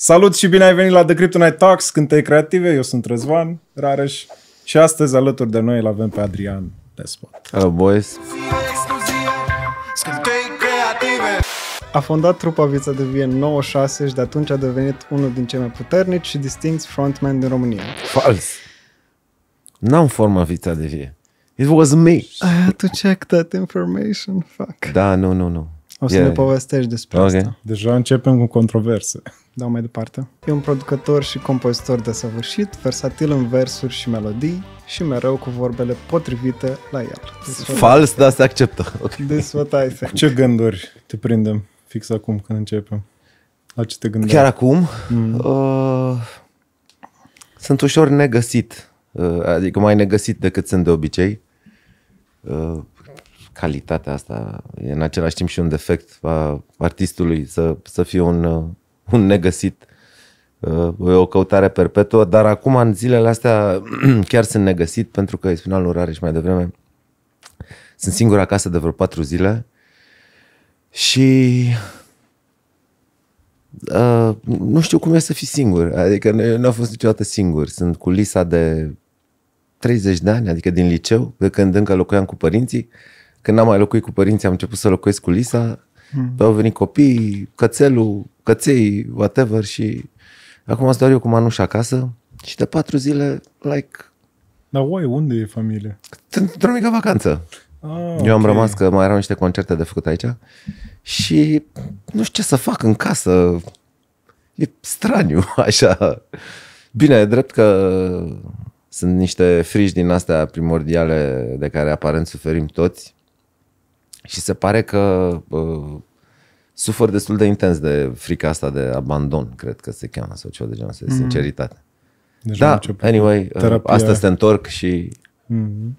Salut și bine ai venit la The Kryptonite Talks, te-ai Creative. Eu sunt Răzvan Rareș și astăzi alături de noi îl avem pe Adrian Despot. Hello, boys! A fondat trupa Vița de Vie în 96 și de atunci a devenit unul din cei mai puternici și distinți frontman din România. Fals! N-am format Vița de Vie. It was me. I had to check that information, fuck. Da, nu, nu, nu. O să yeah, ne povestești despre okay. asta. Deja începem cu controverse. Dau mai departe. E un producător și compozitor de săvârșit, versatil în versuri și melodii și mereu cu vorbele potrivite la el. Fals, dar se acceptă. Okay. Cu ce gânduri te prindem fix acum când începem? La ce te gândești? Chiar acum? Mm. Uh, sunt ușor negăsit. Uh, adică mai negăsit decât sunt de obicei. Uh, calitatea asta, e în același timp și un defect a artistului să, să fie un, uh, un negăsit. Uh, e o căutare perpetuă, dar acum în zilele astea chiar sunt negăsit pentru că e spuneam lui și mai devreme, sunt singur acasă de vreo patru zile și uh, nu știu cum e să fii singur, adică nu, nu am fost niciodată singur, sunt cu Lisa de 30 de ani, adică din liceu, de când încă locuiam cu părinții, uh, când am mai locuit cu părinții, am început să locuiesc cu Lisa, mm. au venit copii, cățelul, căței, whatever și acum sunt doar eu cu Manuș acasă și de patru zile, like... Dar oai, unde e familia? Într-o mică vacanță. Ah, eu am okay. rămas că mai erau niște concerte de făcut aici și nu știu ce să fac în casă. E straniu, așa. Bine, e drept că sunt niște frici din astea primordiale de care aparent suferim toți și se pare că uh, sufăr destul de intens de frica asta de abandon, cred că se cheamă, sau ceva de genul ăsta, mm. sinceritate. Deci da, anyway, ă, terapia... asta se întorc și... Mm-hmm.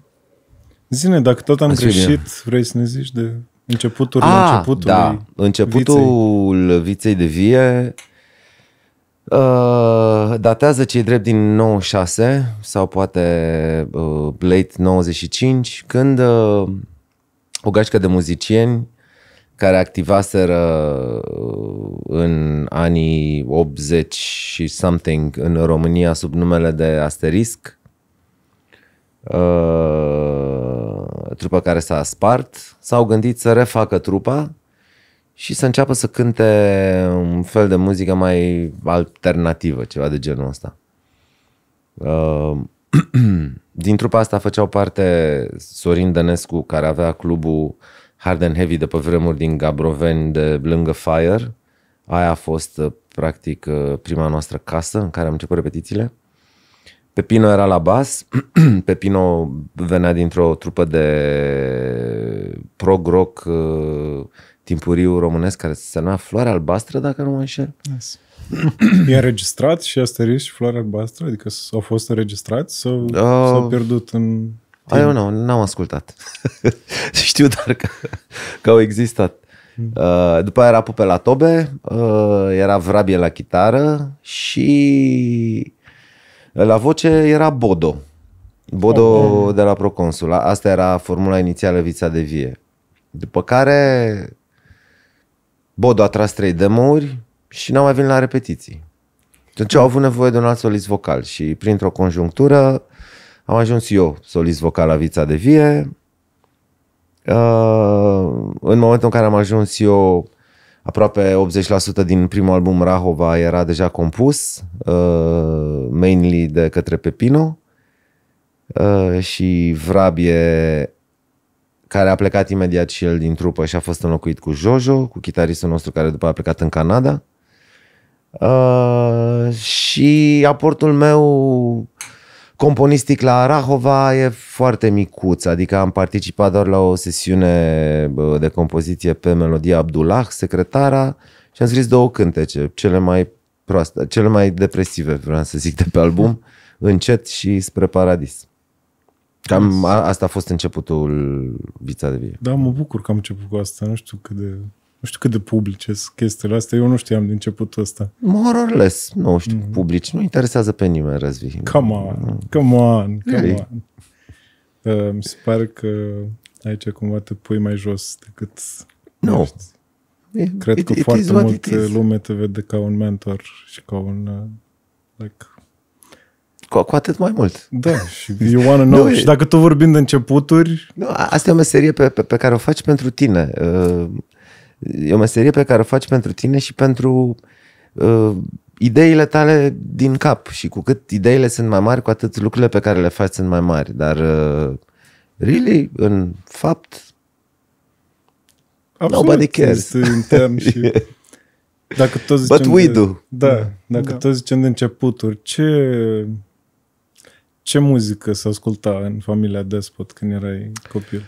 Zine, dacă tot am Azi greșit, bine. vrei să ne zici de începutul A, ah, începutului da, începutul viței, viței de vie uh, datează cei drept din 96 sau poate uh, late 95, când... Uh, o gașcă de muzicieni care activaseră uh, în anii 80 și something în România sub numele de Asterisc, uh, trupa care s-a spart, s-au gândit să refacă trupa și să înceapă să cânte un fel de muzică mai alternativă, ceva de genul ăsta. Uh, Din trupa asta făceau parte Sorin Dănescu, care avea clubul Hard and Heavy de pe vremuri din Gabroveni, de lângă Fire. Aia a fost, uh, practic, uh, prima noastră casă în care am început repetițiile. Pepino era la bas. Pepino venea dintr-o trupă de prog-rock uh, timpuriu românesc care se numea Floarea Albastră, dacă nu mă înșel. Yes. E înregistrat și Asterix și Floarea Albastră? Adică au fost înregistrați sau uh, s-au pierdut în... Ai ah, eu nu, n-am ascultat. Știu doar că, că au existat. Hmm. Uh, după aia era Pupe la tobe, uh, era Vrabie la chitară și la voce era Bodo. Bodo oh, de la Proconsul. Asta era formula inițială Vița de Vie. După care Bodo a tras trei demuri, și n-au mai venit la repetiții. Deci au avut nevoie de un alt solist vocal și printr-o conjunctură am ajuns eu solist vocal la Vița de Vie. Uh, în momentul în care am ajuns eu, aproape 80% din primul album Rahova era deja compus, uh, mainly de către Pepino uh, și Vrabie care a plecat imediat și el din trupă și a fost înlocuit cu Jojo, cu chitaristul nostru care după a plecat în Canada. Uh, și aportul meu componistic la Rahova e foarte micuț, adică am participat doar la o sesiune de compoziție pe melodia Abdullah, secretara, și am scris două cântece, cele mai proaste, cele mai depresive, vreau să zic, de pe album, Încet și Spre Paradis. Cam a, asta a fost începutul Vița de Vie. Da, mă bucur că am început cu asta, nu știu cât de nu știu cât de publice sunt chestiile astea. Eu nu știam de începutul ăsta. More or less. Nu știu, mm. publici. Nu interesează pe nimeni Răzvi. Come on, mm. come on, come yeah. on. Uh, mi se pare că aici cumva te pui mai jos decât... Nu. No. Cred it, că it foarte mult lume te vede ca un mentor și ca un... Uh, like, cu, cu atât mai mult. Da, și you wanna know. nu, și dacă tu vorbim de începuturi... Nu, asta e o meserie pe, pe, pe care o faci pentru tine. Uh, E o meserie pe care o faci pentru tine și pentru uh, ideile tale din cap. Și cu cât ideile sunt mai mari, cu atât lucrurile pe care le faci sunt mai mari. Dar, uh, really, în fapt, Absolut, nobody cares. Intern și... Dacă toți zicem But we de, do. Da, da, dacă da. tot zicem de începuturi, ce, ce muzică se asculta în familia Despot când erai copil?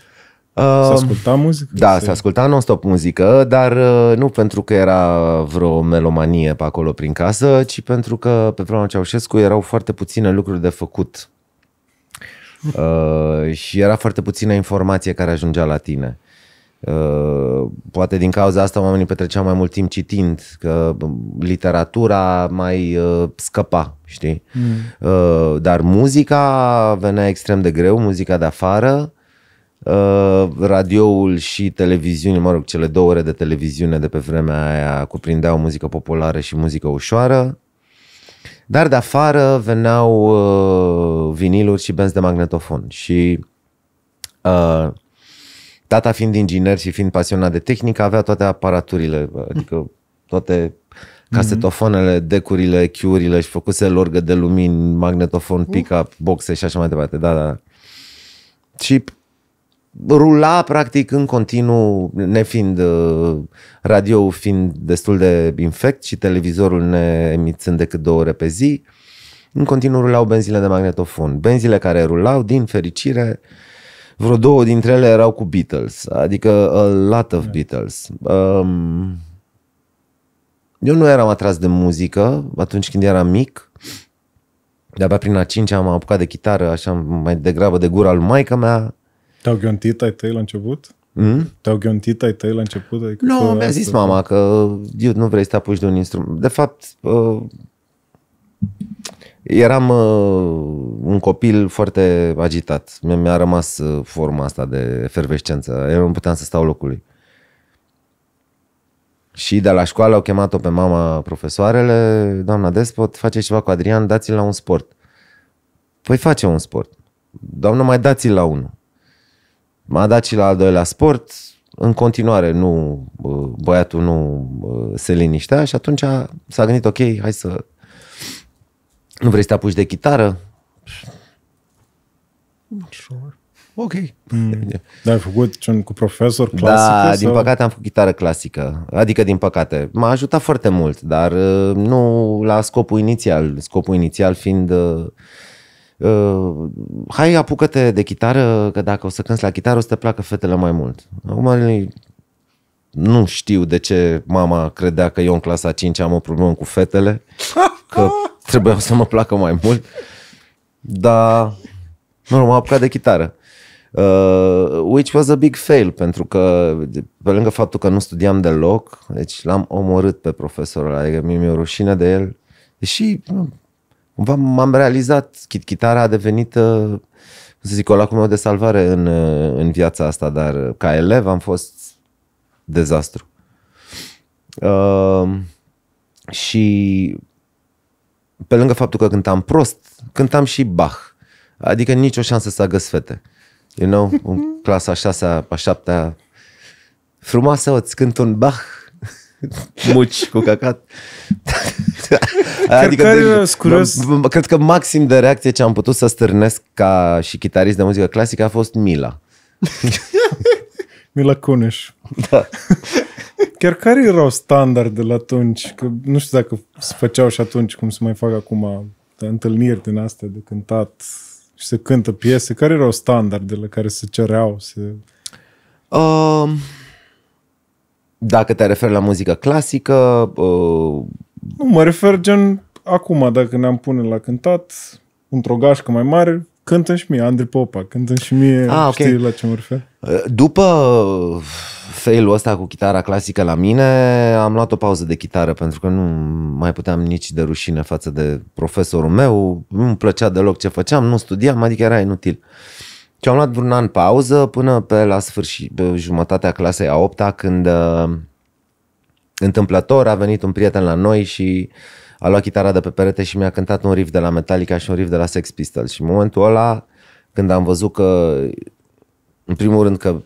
se asculta muzică? Da, se asculta non-stop muzică, dar uh, nu pentru că era vreo melomanie pe acolo prin casă, ci pentru că pe vremea Ceaușescu erau foarte puține lucruri de făcut. Uh, și era foarte puțină informație care ajungea la tine. Uh, poate din cauza asta oamenii petreceau mai mult timp citind, că literatura mai uh, scăpa, știi? Mm. Uh, dar muzica venea extrem de greu, muzica de afară, Uh, radioul și televiziune, mă rog, cele două ore de televiziune de pe vremea aia cuprindeau muzică populară și muzică ușoară, dar de afară veneau uh, viniluri și benzi de magnetofon și uh, tata fiind inginer și fiind pasionat de tehnică avea toate aparaturile, adică toate casetofonele, mhm. decurile, chiurile și făcuse lorgă de lumini, magnetofon, uh. pick-up, boxe și așa mai departe, da, da. da. Și rula practic în continuu, nefiind uh, radio fiind destul de infect și televizorul ne emițând decât două ore pe zi, în continuu rulau benzile de magnetofon. Benzile care rulau, din fericire, vreo două dintre ele erau cu Beatles, adică a lot of da. Beatles. Um, eu nu eram atras de muzică atunci când eram mic, de-abia prin a 5 am apucat de chitară, așa mai degrabă de gura lui maica mea, te-au gândit ai tăi la început? Mm? Te-au gândit ai tăi la început? Adică nu, mi-a zis asta... mama că eu nu vrei să te apuci de un instrument. De fapt, uh, eram uh, un copil foarte agitat. Mi-a rămas uh, forma asta de efervescență. Eu nu puteam să stau locului. Și de la școală au chemat-o pe mama profesoarele, doamna Despot, face ceva cu Adrian, dați-l la un sport. Păi face un sport. Doamna, mai dați-l la unul. M-a dat și la al doilea sport, în continuare nu, băiatul nu se liniștea și atunci s-a gândit, ok, hai să, nu vrei să te apuci de chitară? Sure. Ok. Mm. Dar ai făcut cu profesor clasic? Da, sau? din păcate am făcut chitară clasică. Adică, din păcate, m-a ajutat foarte mult, dar uh, nu la scopul inițial. Scopul inițial fiind uh, uh, hai apucă-te de chitară, că dacă o să cânți la chitară o să te placă fetele mai mult. Acum nu știu de ce mama credea că eu în clasa 5 am o problemă cu fetele, că trebuia să mă placă mai mult, dar nu, m-am apucat de chitară. Uh, which was a big fail, pentru că pe lângă faptul că nu studiam deloc, deci l-am omorât pe profesorul, adică mi-e rușine de el, deși cumva m-am realizat, chitara a devenit, uh, cum să zic, lacul meu de salvare în, uh, în viața asta, dar uh, ca elev am fost dezastru. Uh, și pe lângă faptul că cântam prost, cântam și Bach. Adică nicio șansă să agăs fete. You know, în clasa a șasea, a șaptea, frumoasă, îți cânt un Bach, muci cu cacat. adică, deci, de, Cred că maxim de reacție ce am putut să stârnesc ca și chitarist de muzică clasică a fost Mila. Mila Cuneș. Da. Chiar care erau standardele atunci? Că nu știu dacă se făceau și atunci cum se mai fac acum întâlniri din astea de cântat și se cântă piese. Care erau standardele care se cereau? Se... Uh dacă te referi la muzică clasică... Uh... Nu, mă refer gen acum, dacă ne-am pune la cântat, într-o gașcă mai mare, cântă și mie, Andrei Popa, cântă și mie, ah, okay. știi la ce mă refer? Uh, după failul ăsta cu chitara clasică la mine, am luat o pauză de chitară pentru că nu mai puteam nici de rușine față de profesorul meu, nu-mi plăcea deloc ce făceam, nu studiam, adică era inutil. Uh, și am luat vreun an pauză până pe la sfârșit, pe jumătatea clasei a opta, când uh, întâmplător a venit un prieten la noi și a luat chitara de pe perete și mi-a cântat un riff de la Metallica și un riff de la Sex Pistols. Și în momentul ăla, când am văzut că, în primul rând, că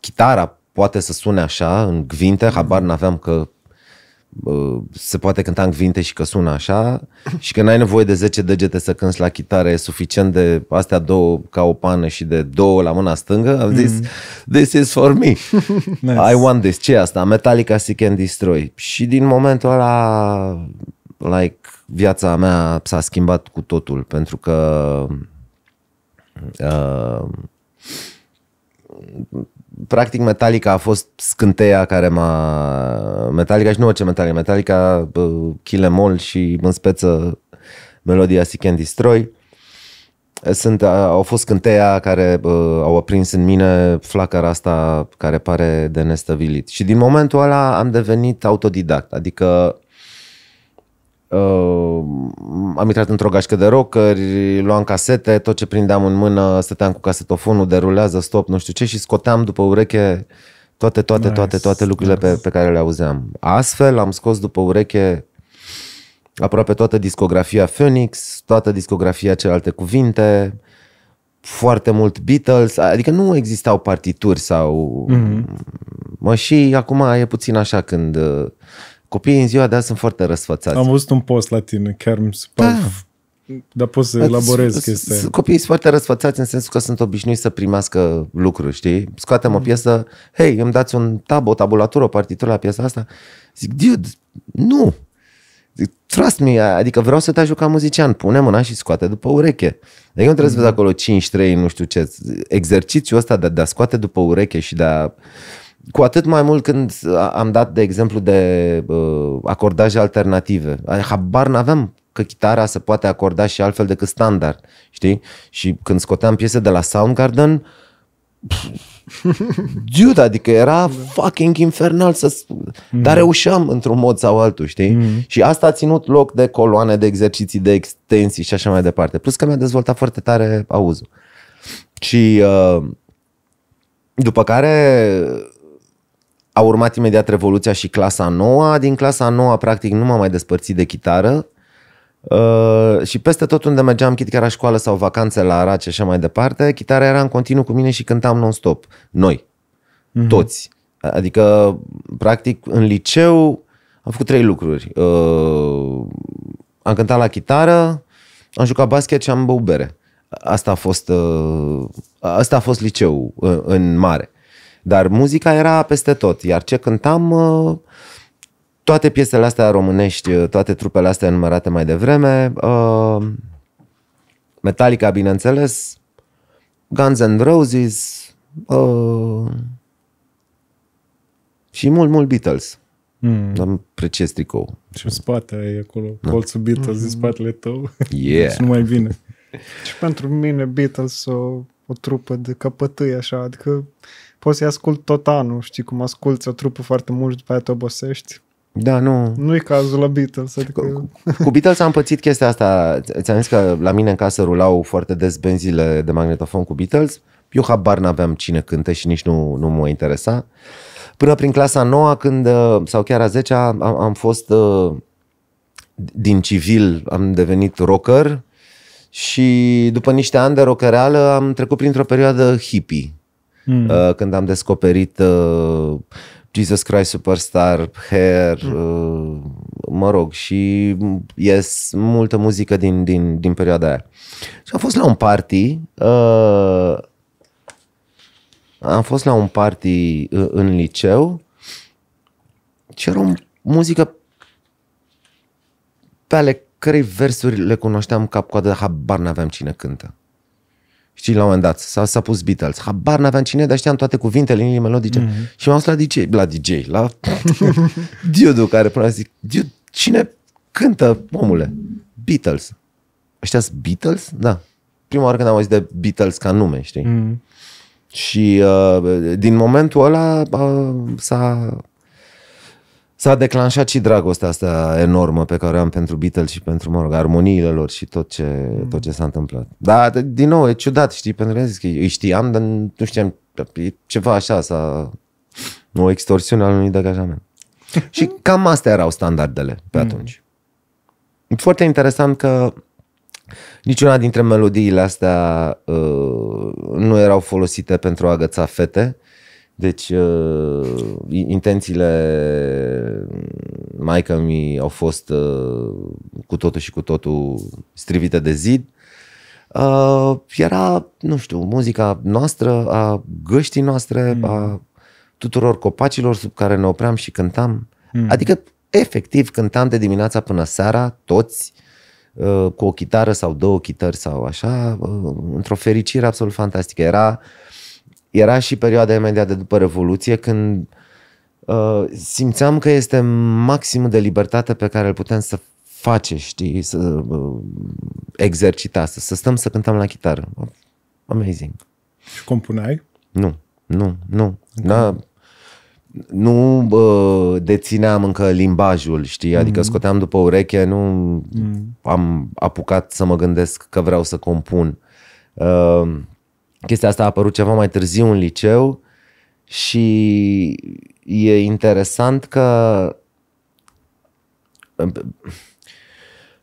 chitara poate să sune așa, în gvinte, habar n-aveam că Uh, se poate cânta în cuvinte și că sună așa și că n-ai nevoie de 10 degete să cânți la chitară, e suficient de astea două ca o pană și de două la mâna stângă, am zis, mm-hmm. this is for me. nice. I want this. ce asta? Metallica Seek and Destroy. Și din momentul ăla, like, viața mea s-a schimbat cu totul, pentru că uh, practic Metallica a fost scânteia care m-a... Metallica și nu orice Metallica, Metallica, Kill Em All și în speță melodia Seek and Destroy. Sunt, au fost scânteia care uh, au aprins în mine flacăra asta care pare de nestăvilit. Și din momentul ăla am devenit autodidact, adică Uh, am intrat într-o gașcă de rockeri, luam casete, tot ce prindeam în mână, stăteam cu casetofonul, derulează, stop, nu știu ce, și scoteam după ureche toate, toate, nice. toate, toate lucrurile nice. pe, pe care le auzeam. Astfel am scos după ureche aproape toată discografia Phoenix, toată discografia celelalte cuvinte, foarte mult Beatles, adică nu existau partituri sau... Mm-hmm. Mă, și acum e puțin așa când uh, Copiii în ziua de azi sunt foarte răsfățați. Am văzut un post la tine, chiar mi se Da. Dar poți să elaborezi chestia Copiii sunt foarte răsfățați în sensul că sunt obișnuiți să primească lucruri, știi? Scoatem o mm. piesă, hei, îmi dați un tab, o tabulatură, o partitură la piesa asta. Zic, dude, nu! Trust me, adică vreau să te ajut ca muzician, pune mâna și scoate după ureche. Adică nu trebuie mm să vezi acolo 5-3, nu știu ce, exercițiul ăsta de, de a scoate după ureche și de a cu atât mai mult când am dat de exemplu de uh, acordaje alternative. Habar n-aveam că chitara se poate acorda și altfel decât standard, știi? Și când scoteam piese de la Soundgarden, dude, adică era fucking infernal să... Mm. Dar mhm. reușeam într-un mod sau altul, știi? Mm. Și asta a ținut loc de coloane, de exerciții, de extensii și așa mai departe. Plus că mi-a dezvoltat foarte tare auzul. Și uh, după care a urmat imediat Revoluția și clasa noua. Din clasa noua, practic, nu m-am mai despărțit de chitară. Uh, și peste tot unde mergeam, chit chiar la școală sau vacanțe la Arace și așa mai departe, chitara era în continuu cu mine și cântam non-stop. Noi. Uh-huh. Toți. Adică, practic, în liceu am făcut trei lucruri. Uh, am cântat la chitară, am jucat basket și am băut bere. Asta a fost, uh, asta a fost liceu în, uh, în mare. Dar muzica era peste tot, iar ce cântam, uh, toate piesele astea românești, uh, toate trupele astea enumerate mai devreme, uh, Metallica, bineînțeles, Guns N' Roses și mult, mult Beatles. Mm. Am precies tricou. Și în spate e acolo, da. colțul Beatles mm. din spatele tău. Yeah. și deci nu mai vine. și pentru mine Beatles o, o trupă de căpătâi așa, adică poți să-i ascult tot anul, știi cum asculti o trupă foarte mult după aia te obosești. Da, nu. Nu-i cazul la Beatles. Adică... Cu, cu Beatles am pățit chestia asta. Ți-am zis că la mine în casă rulau foarte des benzile de magnetofon cu Beatles. Eu habar n-aveam cine cântă și nici nu, nu mă interesa. Până prin clasa 9 când, uh, sau chiar a 10 am, am fost uh, din civil, am devenit rocker și după niște ani de rockereală am trecut printr-o perioadă hippie mm. Uh, când am descoperit uh, Jesus Christ Superstar, Hair, mm. Uh, mă rog, și ies multă muzică din, din, din perioada aia. Și am fost la un party, uh, am fost la un party în liceu și era o muzică pe ale cărei versuri le cunoșteam cap-coadă, habar n-aveam cine cântă. Și la un moment dat s-a, s-a pus Beatles. Habar n-aveam cine, dar știam toate cuvintele, liniile melodice. Mm-hmm. Și m-am dus la DJ, la DJ, la Diodu care până zic, cine cântă, omule? Beatles. Ăștia Beatles? Da. Prima oară când am auzit de Beatles ca nume, știi? Mm-hmm. Și uh, din momentul ăla uh, s-a s-a declanșat și dragostea asta enormă pe care o am pentru Beatles și pentru, mă rog, armoniile lor și tot ce, mm. tot ce s-a întâmplat. Dar, din nou, e ciudat, știi, pentru că zic că îi știam, dar nu știam, e ceva așa, să o extorsiune al unui degajament. și cam astea erau standardele pe mm. atunci. Foarte interesant că niciuna dintre melodiile astea uh, nu erau folosite pentru a agăța fete, deci, uh, intențiile maica mi au fost uh, cu totul și cu totul strivite de zid. Uh, era, nu știu, muzica noastră, a găștii noastre, mm. a tuturor copacilor sub care ne opream și cântam. Mm. Adică, efectiv, cântam de dimineața până seara, toți, uh, cu o chitară sau două chitări sau așa, uh, într-o fericire absolut fantastică. Era uh, era și perioada imediat de după Revoluție când uh, simțeam că este maximul de libertate pe care îl putem să face, știi, să uh, exercita să, să stăm să cântăm la chitară. Amazing. Și compuneai? Nu, nu, nu. Okay. Da, nu uh, dețineam încă limbajul, știi, adică mm. scoteam după ureche, nu mm. am apucat să mă gândesc că vreau să compun. Uh, Chestia asta a apărut ceva mai târziu în liceu și e interesant că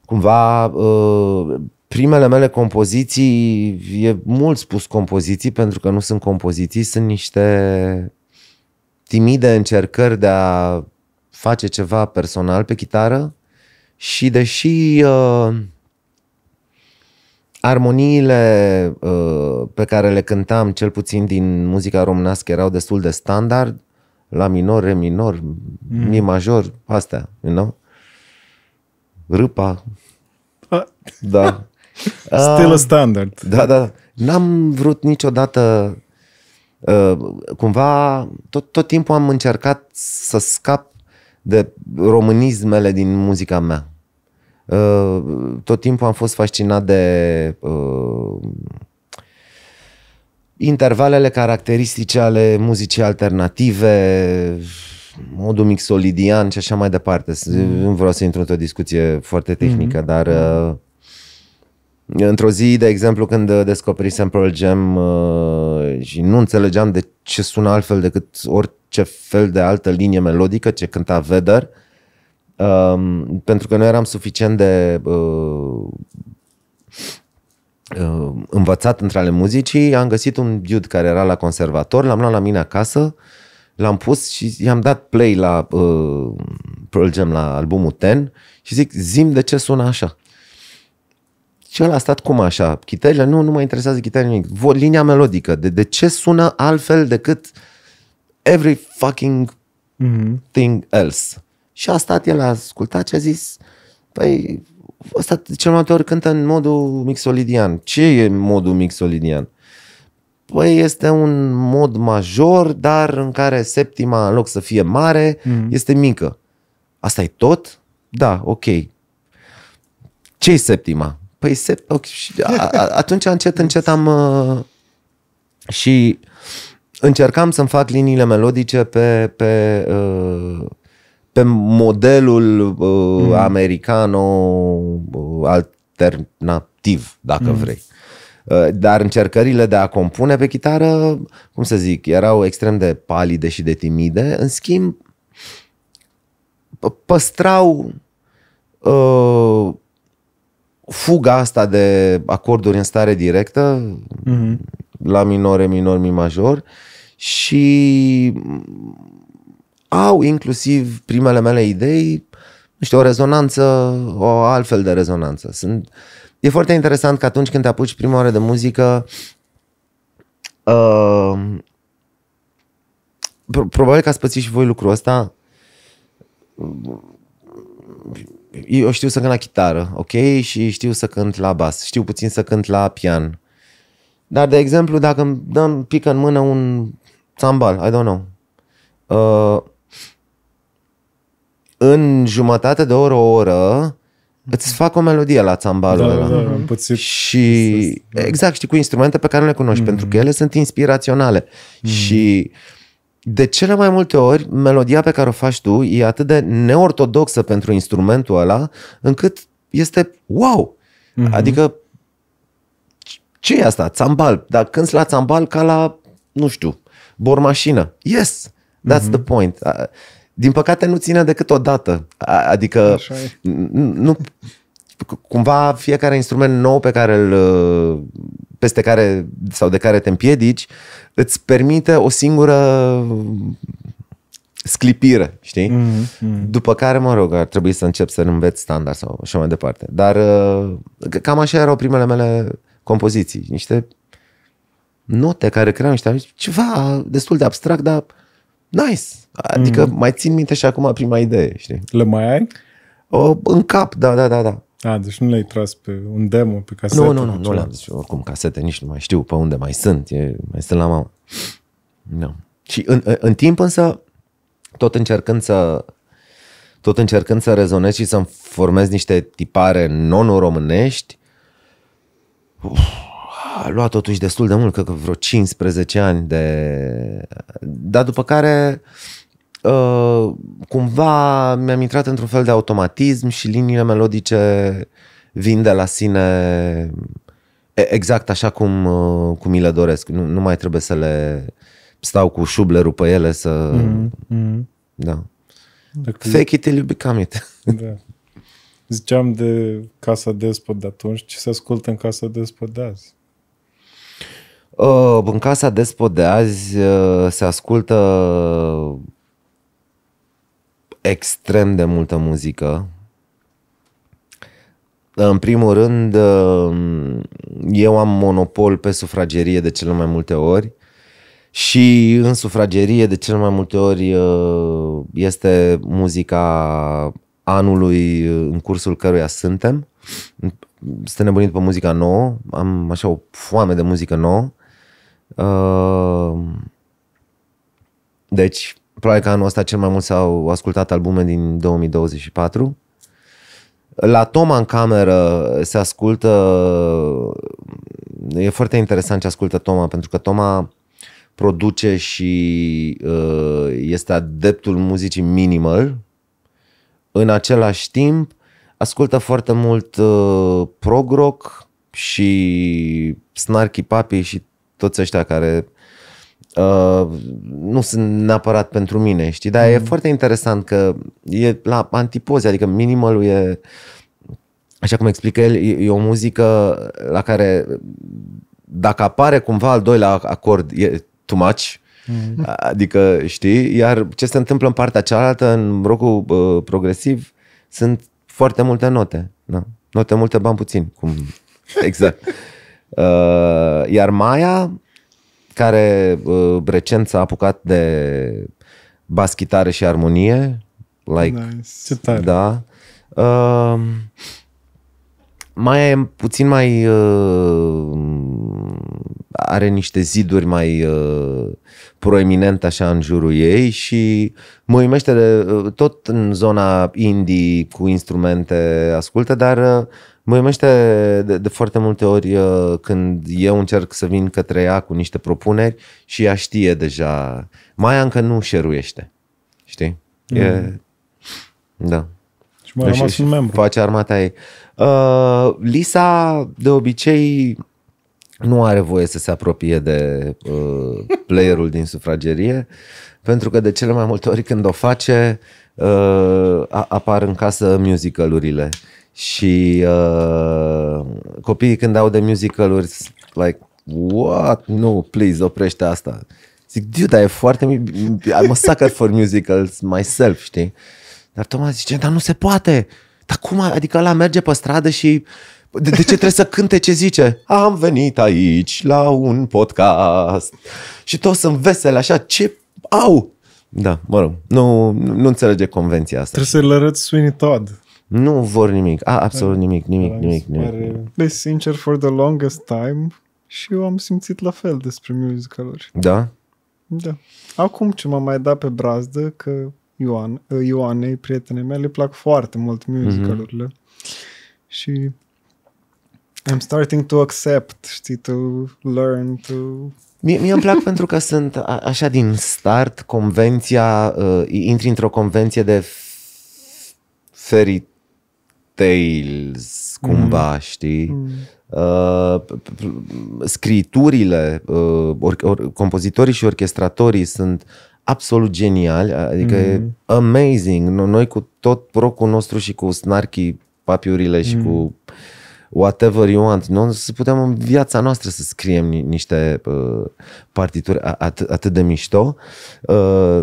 cumva uh, primele mele compoziții, e mult spus compoziții pentru că nu sunt compoziții, sunt niște timide încercări de a face ceva personal pe chitară și deși uh, Armoniile uh, pe care le cântam, cel puțin din muzica românească, erau destul de standard, la minor, re minor, mm. mi major, astea, you know? Râpa. da. a standard. Da, da. N-am vrut niciodată uh, cumva tot, tot timpul am încercat să scap de românismele din muzica mea. Uh, tot timpul am fost fascinat de uh, intervalele caracteristice ale muzicii alternative, modul mixolidian și așa mai departe. Mm. Nu vreau să intru într-o discuție foarte tehnică, mm-hmm. dar uh, într-o zi, de exemplu, când descoperisem Pearl Jam și nu înțelegeam de ce sună altfel decât orice fel de altă linie melodică ce cânta Vedder, um, pentru că nu eram suficient de uh, uh, învățat între ale muzicii, am găsit un dude care era la conservator, l-am luat la mine acasă, l-am pus și i-am dat play la uh, Pearl Jam, la albumul Ten și zic, zim de ce sună așa. Și ăla a stat cum așa? Chitările? Nu, nu mă interesează chitările nimic. Linia melodică. De, de ce sună altfel decât every fucking mm-hmm. thing else? Și a stat el, a ascultat și a zis, păi, ăsta cel mai multe ori cântă în modul mixolidian. Ce e modul mixolidian? Păi este un mod major, dar în care septima, în loc să fie mare, mm. este mică. Asta e tot? Da, ok. Ce-i septima? Păi sept, okay. și a, a, atunci încet, încet am uh, și încercam să-mi fac liniile melodice pe, pe uh, pe modelul uh, mm. americano-alternativ, uh, dacă mm. vrei. Uh, dar încercările de a compune pe chitară, cum să zic, erau extrem de palide și de timide. În schimb, păstrau uh, fuga asta de acorduri în stare directă, mm-hmm. la minore, minor, mi major, și au inclusiv primele mele idei, nu știu, o rezonanță, o altfel de rezonanță. Sunt, e foarte interesant că atunci când te apuci prima oară de muzică, uh, probabil că ați pățit și voi lucrul ăsta. Eu știu să cânt la chitară, ok? Și știu să cânt la bas. Știu puțin să cânt la pian. Dar, de exemplu, dacă îmi dăm pică în mână un sambal, I don't know, uh, în jumătate de oră, o oră, îți fac o melodie la țambalul da, ăla. Da, da, împățit. Și da. exact, știi, cu instrumente pe care nu le cunoști, mm-hmm. pentru că ele sunt inspiraționale. Mm-hmm. Și de cele mai multe ori, melodia pe care o faci tu e atât de neortodoxă pentru instrumentul ăla, încât este wow! Mm-hmm. Adică, ce e asta? Țambal. Dar când la țambal ca la, nu știu, bormașină. Yes! That's mm-hmm. the point din păcate nu ține decât o dată. Adică nu, cumva fiecare instrument nou pe care îl peste care sau de care te împiedici îți permite o singură sclipire, știi? Mm-hmm. După care, mă rog, ar trebui să încep să înveți standard sau așa mai departe. Dar uh, cam așa erau primele mele compoziții, niște note care creau niște ceva destul de abstract, dar nice. Adică mm-hmm. mai țin minte și acum prima idee, știi? Le mai ai? O, în cap, da, da, da, da. A, deci nu le-ai tras pe un demo, pe casete? Nu, nu, nu, nu le-am zis oricum casete, nici nu mai știu pe unde mai sunt, e, mai sunt la mama. Da. No. Și în, în timp însă, tot încercând să tot încercând să rezonez și să-mi formez niște tipare non-românești, Uf a luat totuși destul de mult, cred că vreo 15 ani de... Dar după care uh, cumva mi-am intrat într-un fel de automatism și liniile melodice vin de la sine exact așa cum, uh, cum mi le doresc. Nu, nu mai trebuie să le stau cu șublerul pe ele să... Mm-hmm. mm-hmm. Da. Dacă... Fake it till you become it. Da. Ziceam de Casa Despot de atunci, ce se ascultă în Casa Despot de azi? Uh, în casa despot de azi uh, se ascultă extrem de multă muzică. În primul rând, uh, eu am monopol pe sufragerie de cele mai multe ori și în sufragerie de cele mai multe ori este muzica anului în cursul căruia suntem. Suntem nebunit pe muzica nouă, am așa o foame de muzică nouă Ehm, deci, probabil că anul ăsta cel mai mult s-au ascultat albume din 2024. La Toma în cameră se ascultă, e foarte interesant ce ascultă Toma, pentru că Toma produce și uh, este adeptul muzicii minimal. În același timp, ascultă foarte mult uh, prog rock și snarky papi și toți ăștia care uh, nu sunt neapărat pentru mine, știi? Dar mm. e foarte interesant că e la antipoze, adică minimalul e, așa cum explică el, e, e o muzică la care dacă apare cumva al doilea acord, e too much, mm. adică știi? Iar ce se întâmplă în partea cealaltă, în rockul uh, progresiv, sunt foarte multe note, da? note multe, bani puțin, cum... Exact. Uh, iar Maia, care uh, recent s-a apucat de bas, chitară și armonie, like, nice. Ce tare. da, uh, mai e puțin mai uh, are niște ziduri mai uh, proeminent așa în jurul ei și mă uimește de, uh, tot în zona indie cu instrumente ascultă, dar uh, Mă uimește de, de foarte multe ori uh, când eu încerc să vin către ea cu niște propuneri și ea știe deja. mai încă nu șeruiește. Știi? Mm. E... Da. Și mai rămas deci un membru. Face armata ei. Uh, Lisa, de obicei, nu are voie să se apropie de uh, playerul din sufragerie, pentru că de cele mai multe ori când o face, uh, apar în casă musicalurile. Și uh, copiii când au de musical like, what? No, please, oprește asta. Zic, dude, e foarte... I'm a sucker for musicals myself, știi? Dar Toma zice, dar nu se poate. Dar cum? Adică la merge pe stradă și de, de ce trebuie să cânte ce zice? Am venit aici la un podcast și toți sunt veseli așa, ce au? Da, mă rog, nu, nu înțelege convenția asta. Trebuie să-l arăți Sweeney Todd. Nu vor nimic, a, absolut nimic, nimic, nimic, nimic. Deci, sincer, for the longest time și eu am simțit la fel despre musicaluri. Da? Da. Acum ce m-am mai dat pe brazdă, că Ioan, uh, Ioanei, prietenei mele, le plac foarte mult mhm. musicalurile. Mm-hmm. Și I'm starting to accept, știi, to learn, to... Mie, mie îmi plac pentru că sunt a, așa din start convenția, uh, intri într-o convenție de ferit tales, cumva, mm. știi? Mm. Uh, scriturile, uh, or, or, compozitorii și orchestratorii sunt absolut geniali, adică mm. e amazing. Noi cu tot procul nostru și cu snarchii, papiurile și mm. cu whatever you want, noi să putem în viața noastră să scriem ni- niște uh, partituri at- atât de mișto. Uh,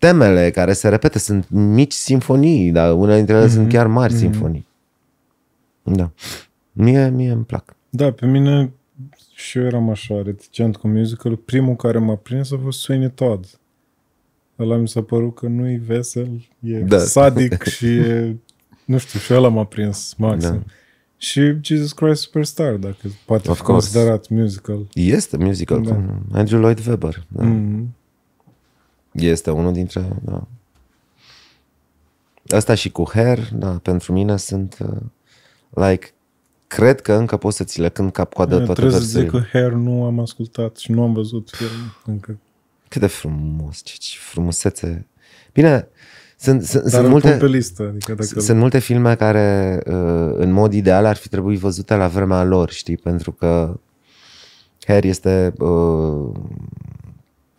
temele care se repete sunt mici simfonii, dar unele dintre ele mm-hmm. sunt mhm. chiar mari mm-hmm. simfonii. Da. Mie, mie îmi plac. Da, pe mine și eu eram așa reticent cu musical. Primul care m-a prins a fost Sweeney Todd. Ăla mi s-a părut că nu-i vesel, e da. sadic și e, nu știu, și ăla m-a prins maxim. Da. Și Jesus Christ Superstar, dacă poate of fi considerat musical. Este musical, da. cu Andrew Lloyd Webber. Da. Mm-hmm. Este unul dintre, da. Asta și cu Her, da, pentru mine sunt, uh, like, cred că încă poți să ți le când cap-coadă toate Trebuie versurile. să zic că Her nu am ascultat și nu am văzut filmul încă. Cât de frumos, ce, ce frumusețe. Bine, sunt, sunt, sunt multe, pe listă, adică dacă... sunt multe filme care uh, în mod ideal ar fi trebuit văzute la vremea lor, știi, pentru că Her este uh,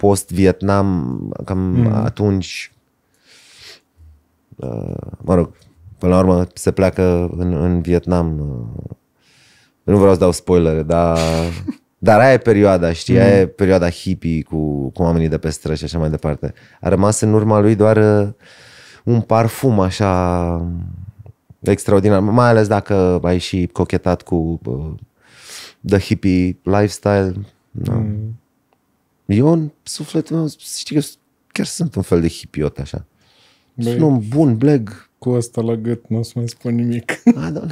post-Vietnam, cam mm. atunci, uh, mă rog, până la urmă se pleacă în, în Vietnam. Uh. Nu vreau să dau spoilere, dar, dar aia e perioada, știi, mm. aia e mm. perioada hippie cu, cu oamenii de pe stră și așa mai departe. A rămas în urma lui doar uh, un parfum așa extraordinar, mai ales dacă ai și cochetat cu uh, the hippie lifestyle. No. Mm. Eu în sufletul meu, știi că chiar sunt un fel de hipiot așa. Sunt un om bun, bleg. Cu asta la gât nu o să mai spun nimic. A, da,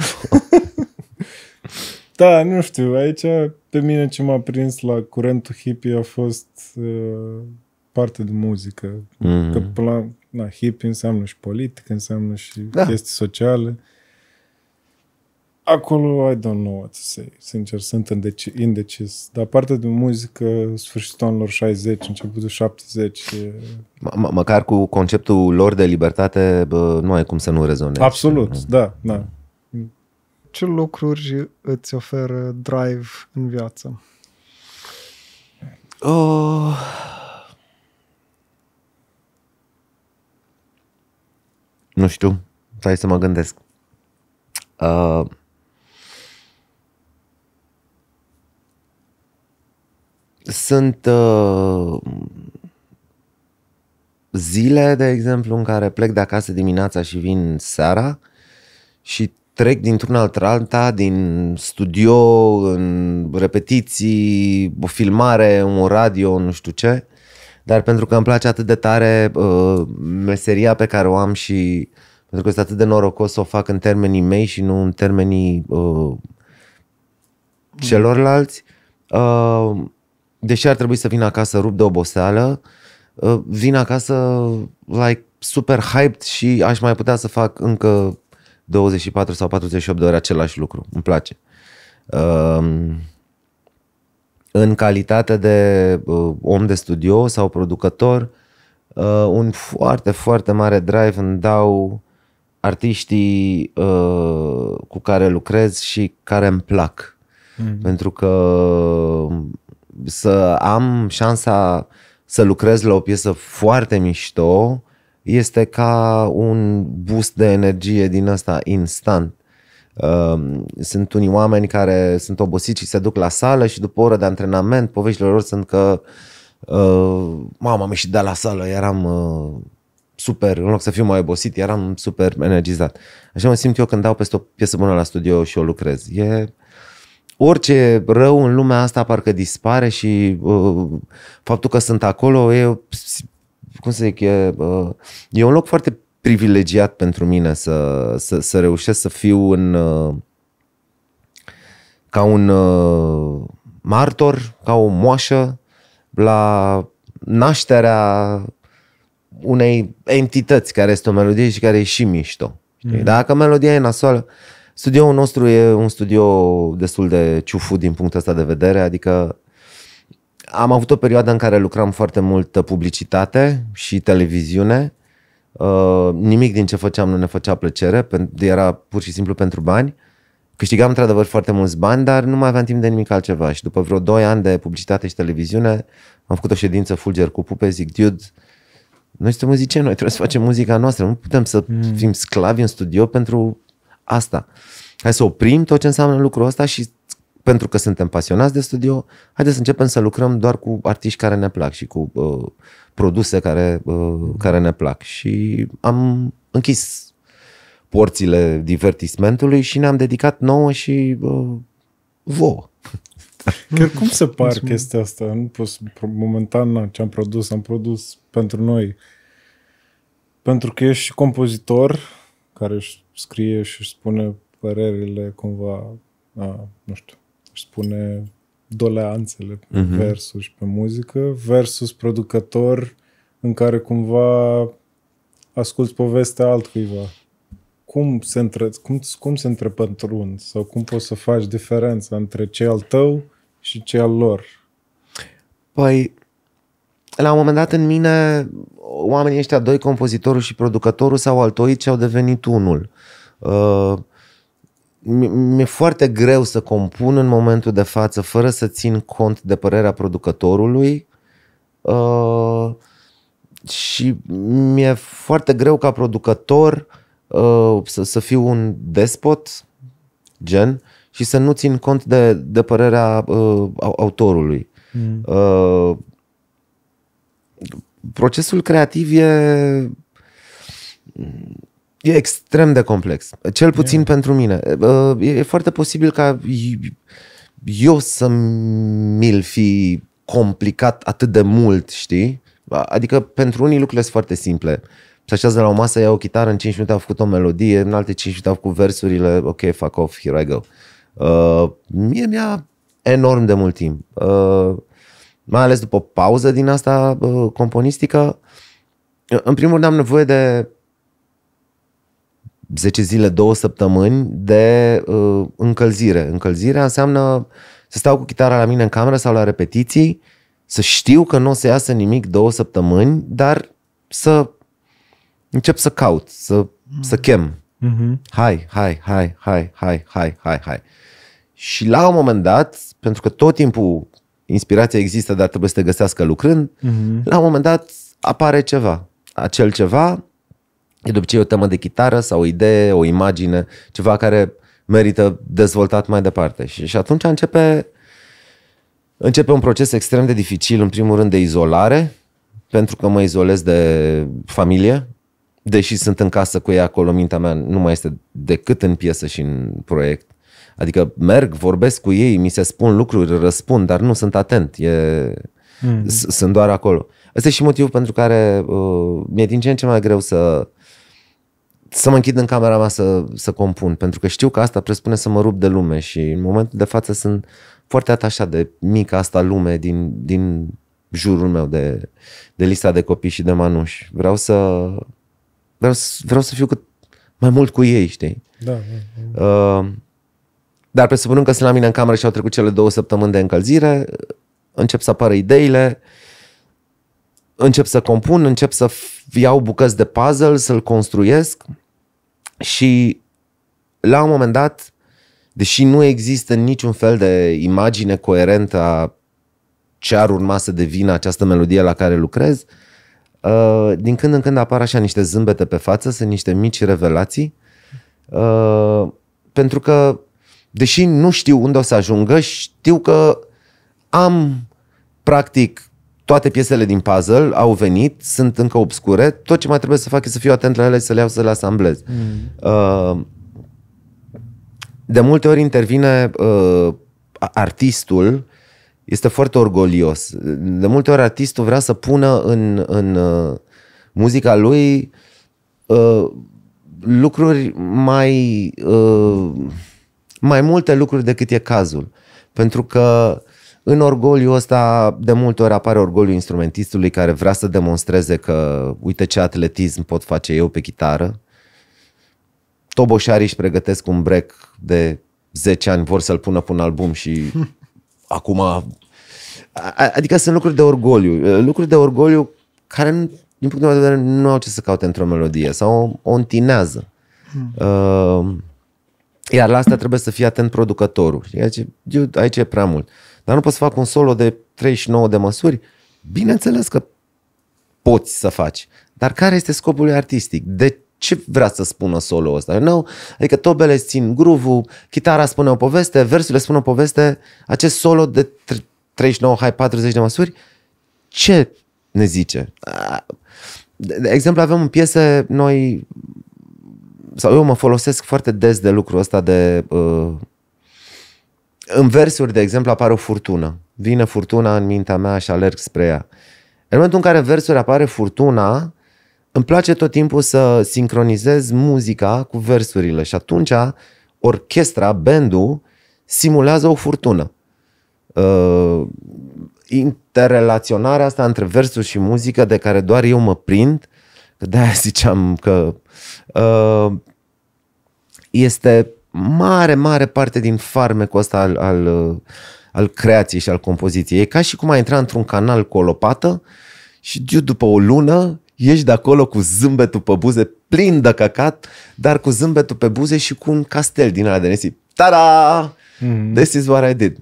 da, nu știu, aici pe mine ce m-a prins la curentul hippie a fost uh, parte de muzică. Mm-hmm. Că mhm. până la, na, hippie înseamnă și politică, înseamnă și da. chestii sociale acolo, I don't know what to say. Sincer, sunt indecis. Dar partea de muzică, sfârșitul anilor 60, începutul 70... E... Măcar cu conceptul lor de libertate, bă, nu ai cum să nu rezonezi. Absolut, mm. da, da. Mm. Ce lucruri îți oferă drive în viață? Oh. Nu știu, stai să mă gândesc. Uh, Sunt uh, zile, de exemplu, în care plec de acasă dimineața și vin seara și trec dintr un altă alta, din studio, în repetiții, o filmare, un radio, nu știu ce, dar pentru că îmi place atât de tare uh, meseria pe care o am și pentru că este atât de norocos să o fac în termenii mei și nu în termenii uh, celorlalți, uh, deși ar trebui să vin acasă rup de oboseală, uh, vin acasă like super hyped și aș mai putea să fac încă 24 sau 48 de ore același lucru. Îmi place. Um, în calitate de uh, om de studio sau producător, uh, un foarte, foarte mare drive îmi dau artiștii cu care lucrez și care îmi plac. Mm. Pentru că să am șansa să lucrez la o piesă foarte mișto este ca un boost de energie din asta instant. Um, sunt unii oameni care sunt obosiți și se duc la sală și după o oră de antrenament, poveștile lor sunt că uh, mama am ieșit de la sală, eram uh, super, în loc să fiu mai obosit, eram super energizat. Așa mă simt eu când dau peste o piesă bună la studio și o lucrez. E, orice rău în lumea asta parcă dispare și uh, faptul că sunt acolo e, cum să zic, e, uh, e un loc foarte privilegiat pentru mine să, să, să reușesc să fiu în, uh, ca un uh, martor, ca o moașă la nașterea unei entități care este o melodie și care e și mișto. Știi? Mm. Dacă melodia e nasoală, Studioul nostru e un studio destul de ciufut din punctul ăsta de vedere, adică am avut o perioadă în care lucram foarte mult publicitate și televiziune. Uh, nimic din ce făceam nu ne făcea plăcere, era pur și simplu pentru bani. Câștigam într-adevăr foarte mulți bani, dar nu mai aveam timp de nimic altceva și după vreo 2 ani de publicitate și televiziune am făcut o ședință fulger cu pupe, zic, dude, noi suntem muzicieni, noi trebuie să facem muzica noastră, nu putem să mm. fim sclavi în studio pentru asta hai să oprim tot ce înseamnă lucrul ăsta și pentru că suntem pasionați de studio, haideți să începem să lucrăm doar cu artiști care ne plac și cu uh, produse care, uh, care ne plac. Și am închis porțile divertismentului și ne-am dedicat nouă și uh, vouă. Chiar cum se par chestia asta? Nu pus, momentan ce am produs, am produs pentru noi. Pentru că ești și compozitor care își scrie și își spune părerile cumva, a, nu știu, își spune doleanțele pe uh-huh. versuri și pe muzică versus producător în care cumva asculți povestea altcuiva. Cum se, între, cum, cum se întrepantr-un sau cum poți să faci diferența între ce al tău și ce al lor? Păi, la un moment dat în mine, oamenii ăștia doi, compozitorul și producătorul, s-au altoit și au devenit unul. Uh, mi-e foarte greu să compun în momentul de față fără să țin cont de părerea producătorului uh, și mi-e foarte greu ca producător uh, să, să fiu un despot gen și să nu țin cont de, de părerea uh, autorului. Mm. Uh, procesul creativ e E extrem de complex, cel puțin e. pentru mine. E foarte posibil ca eu să mi-l fi complicat atât de mult, știi? Adică pentru unii lucrurile sunt foarte simple. Să așează la o masă, ia o chitară, în 5 minute au făcut o melodie, în alte 5 minute au făcut versurile, ok, fuck off, here I go. Uh, mie mi-a enorm de mult timp. Uh, mai ales după o pauză din asta uh, componistică. În primul rând am nevoie de 10 zile, 2 săptămâni de uh, încălzire. Încălzirea înseamnă să stau cu chitara la mine în cameră sau la repetiții, să știu că nu o să iasă nimic două săptămâni, dar să încep să caut, să, mm. să chem. Mm-hmm. Hai, hai, hai, hai, hai, hai, hai, hai. Și la un moment dat, pentru că tot timpul inspirația există, dar trebuie să te găsească lucrând, mm-hmm. la un moment dat apare ceva. Acel ceva E de obicei o temă de chitară sau o idee, o imagine, ceva care merită dezvoltat mai departe. Și, și atunci începe, începe un proces extrem de dificil, în primul rând de izolare, pentru că mă izolez de familie, deși sunt în casă cu ei acolo, mintea mea nu mai este decât în piesă și în proiect. Adică merg, vorbesc cu ei, mi se spun lucruri, răspund, dar nu sunt atent. E... Mm. Sunt doar acolo. Asta e și motivul pentru care uh, mi-e din ce în ce mai greu să să mă închid în camera mea să, să compun, pentru că știu că asta presupune să mă rup de lume și în momentul de față sunt foarte atașat de mica asta lume din, din jurul meu, de, de lista de copii și de manuși. Vreau să, vreau să, vreau să fiu cât mai mult cu ei, știi? Da. da. da. Uh, dar presupunând că sunt la mine în cameră și au trecut cele două săptămâni de încălzire, încep să apară ideile, încep să compun, încep să iau bucăți de puzzle, să-l construiesc – și la un moment dat, deși nu există niciun fel de imagine coerentă a ce ar urma să devină această melodie la care lucrez, uh, din când în când apar așa niște zâmbete pe față, sunt niște mici revelații, uh, pentru că, deși nu știu unde o să ajungă, știu că am, practic, toate piesele din puzzle au venit, sunt încă obscure, tot ce mai trebuie să fac e să fiu atent la ele și să le iau să le asamblez. Mm. Uh, de multe ori intervine uh, artistul, este foarte orgolios. De multe ori artistul vrea să pună în, în uh, muzica lui lucruri mai, mai multe lucruri decât e cazul. Pentru că în orgoliu ăsta de multe ori apare orgoliu instrumentistului care vrea să demonstreze că uite ce atletism pot face eu pe chitară. Toboșarii își pregătesc un break de 10 ani, vor să-l pună pe un album și acum... Adică sunt lucruri de orgoliu, uh, lucruri de orgoliu care, din punctul meu de vedere, nu au ce să caute într-o melodie sau o, o întinează. Hmm. Uh, iar la asta trebuie să fie atent producătorul. Aici, deci, aici e prea mult. Uh, dar nu poți să fac un solo de 39 de măsuri? Bineînțeles că poți să faci. Dar care este scopul lui artistic? De ce vrea să spună solo ăsta? Eu adică tobele țin groove chitara spune o poveste, versurile spun o poveste, acest solo de 39, hai 40 de măsuri, ce ne zice? De exemplu, avem în piese noi, sau eu mă folosesc foarte des de lucrul ăsta de uh, în versuri, de exemplu, apare o furtună. Vine furtuna în mintea mea și alerg spre ea. În momentul în care în versuri apare furtuna, îmi place tot timpul să sincronizez muzica cu versurile și atunci orchestra, bandul, simulează o furtună. Uh, interrelaționarea asta între versuri și muzică de care doar eu mă prind, de-aia ziceam că uh, este mare, mare parte din farmecul ăsta al, al, uh, al creației și al compoziției. E ca și cum ai intra într-un canal cu o lopată și după o lună ieși de acolo cu zâmbetul pe buze, plin de căcat, dar cu zâmbetul pe buze și cu un castel din ala de nisip. Tada! Mm-hmm. This is what I did.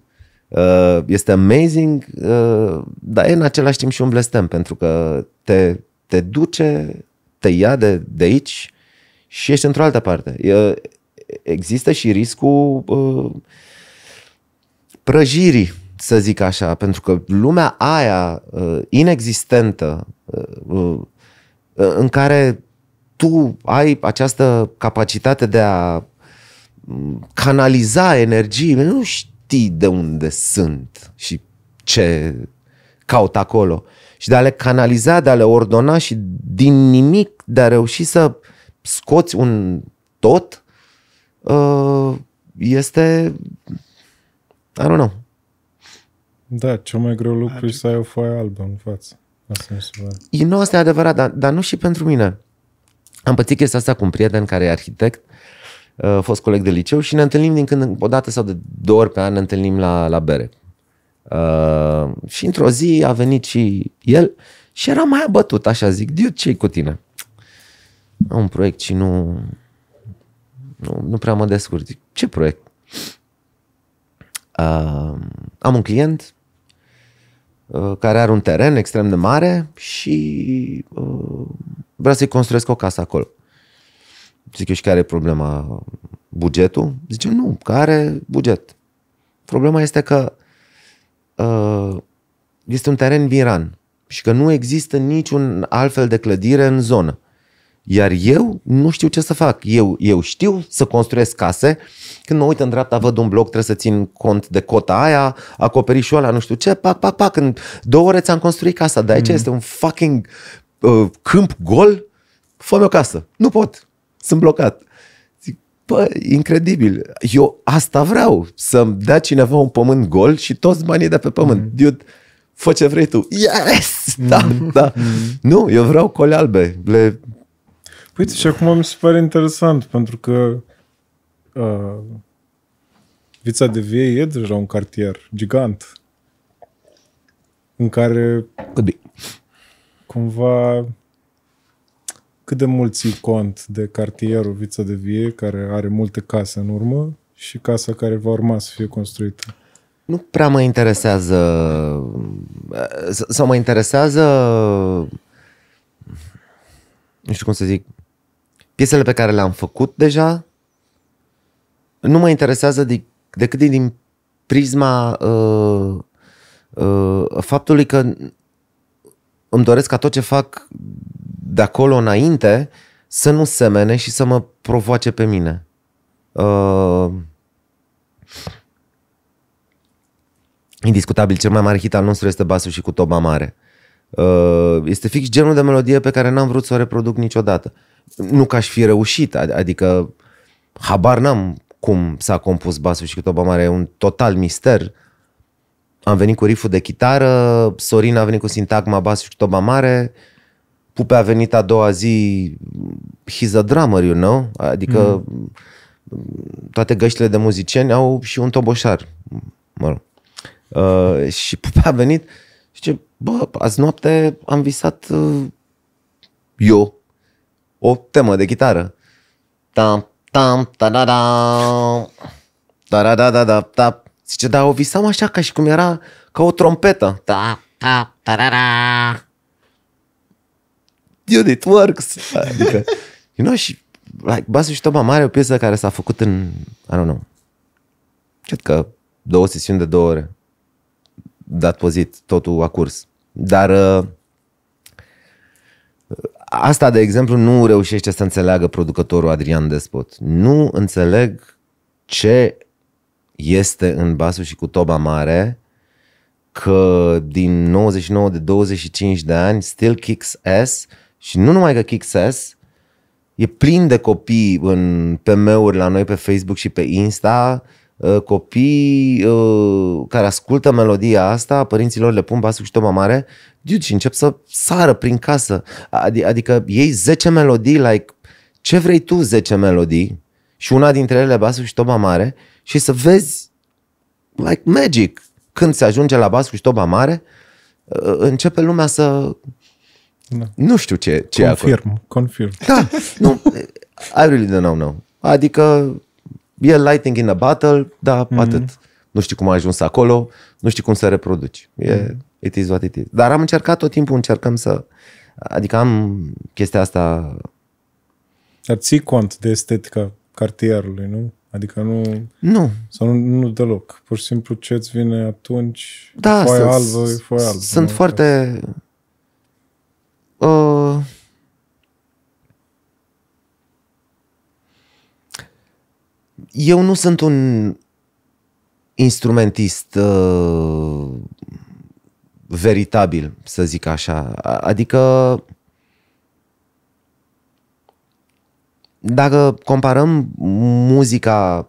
Uh, este amazing, uh, dar e în același timp și un blestem, pentru că te, te duce, te ia de, de aici și ești într-o altă parte. E, există și riscul uh, prăjirii, să zic așa, pentru că lumea aia uh, inexistentă, uh, uh, uh în care tu ai această capacitate de a mm, canaliza energii, nu știi de unde sunt și ce caut acolo. Și de a le canaliza, de a le ordona și din nimic, de a reuși să scoți un tot, Uh, este, I don't know. Da, cel mai greu lucru e să ai o foaie albă în față. Asta e, nu, asta e adevărat, dar, dar nu și pentru mine. Am pățit chestia asta cu un prieten care e arhitect, a uh, fost coleg de liceu și ne întâlnim din când, o dată sau de două ori pe an ne întâlnim la, la bere. Uh, și într-o zi a venit și el și era mai abătut, așa zic, dude, ce-i cu tine? Am un proiect și nu, nu, nu prea mă descurc. ce proiect? Uh, am un client uh, care are un teren extrem de mare și uh, vrea să-i construiesc o casă acolo. Zic eu și care e problema? Bugetul? Zice, nu, care buget. Problema este că uh, este un teren viran și că nu există niciun altfel de clădire în zonă. Iar eu nu știu ce să fac. Eu, eu știu să construiesc case. Când mă uit în dreapta, văd un bloc, trebuie să țin cont de cota aia, acoperișul ăla, nu știu ce, pac, pac, pac. În două ore ți-am construit casa. De aici mm. este un fucking uh, câmp gol. fă o casă. Nu pot. Sunt blocat. Zic, bă, incredibil. Eu asta vreau. Să-mi dea cineva un pământ gol și toți banii de pe pământ. Mm. Dude, fă ce vrei tu. Yes! Da, mm da. mm Nu, eu vreau cole albe. Le Uite, și acum mi se pare interesant, pentru că uh, Vița de Vie e deja un cartier gigant în care Cădui. cumva cât de mult ții cont de cartierul Vița de Vie, care are multe case în urmă, și casa care va urma să fie construită? Nu prea mă interesează, sau mă interesează, nu știu cum să zic, piesele pe care le-am făcut deja nu mă interesează de, decât din prisma uh, uh, faptului că îmi doresc ca tot ce fac de acolo înainte să nu semene și să mă provoace pe mine. Uh, indiscutabil, cel mai mare hit al nostru este Basul și cu Toba Mare. Uh, Uh, este fix genul de melodie pe care n-am vrut să o reproduc niciodată. Nu că aș fi reușit, adică habar n-am cum s-a compus basul și cât o mare e un total mister. Am venit cu riful de chitară, Sorin a venit cu sintagma bas și toba mare, Pupe a venit a doua zi, he's a drummer, you know? Adică mm. toate găștile de muzicieni au și un toboșar. Mă rog. Uh, și Pupe a venit Zice, bă, azi noapte am visat uh, eu o temă de chitară. Tam, tam, ta da da da da da da da da Zice, dar o visam așa ca și cum era ca o trompetă. ta ta ta da, da. Dude, it works. Adică, you know, și like, Basul și Toba Mare e o piesă care s-a făcut în, I don't know, cred că două sesiuni de două ore dat pozit, totul a curs. Dar uh, asta, de exemplu, nu reușește să înțeleagă producătorul Adrian Despot. Nu înțeleg ce este în basul și cu toba mare că din 99 de 25 de ani still kicks ass și nu numai că kicks ass, e plin de copii în PM-uri la noi pe Facebook și pe Insta Uh, copii uh, care ascultă melodia asta, părinților le pun basul și toma mare, dude, și încep să sară prin casă. adică ei 10 melodii, like, ce vrei tu 10 melodii și una dintre ele basul și toma mare și să vezi, like magic, când se ajunge la basul și toma mare, uh, începe lumea să... Da. Nu știu ce, ce confirm, e acolo. Confirm, confirm. Da, nu, I really don't know, no. Adică e lighting in a battle, da, mm-hmm. atât. Nu știu cum a ajuns acolo, nu știu cum să reproduci. E, mm-hmm. it is what it is. Dar am încercat tot timpul, încercăm să... Adică am chestia asta... Dar ții cont de estetica cartierului, nu? Adică nu... Nu. Sau nu, nu deloc. Pur și simplu ce îți vine atunci, da, foaia sunt, albă, foaia albă. Sunt foarte... Uh, eu nu sunt un instrumentist uh, veritabil, să zic așa. Adică dacă comparăm muzica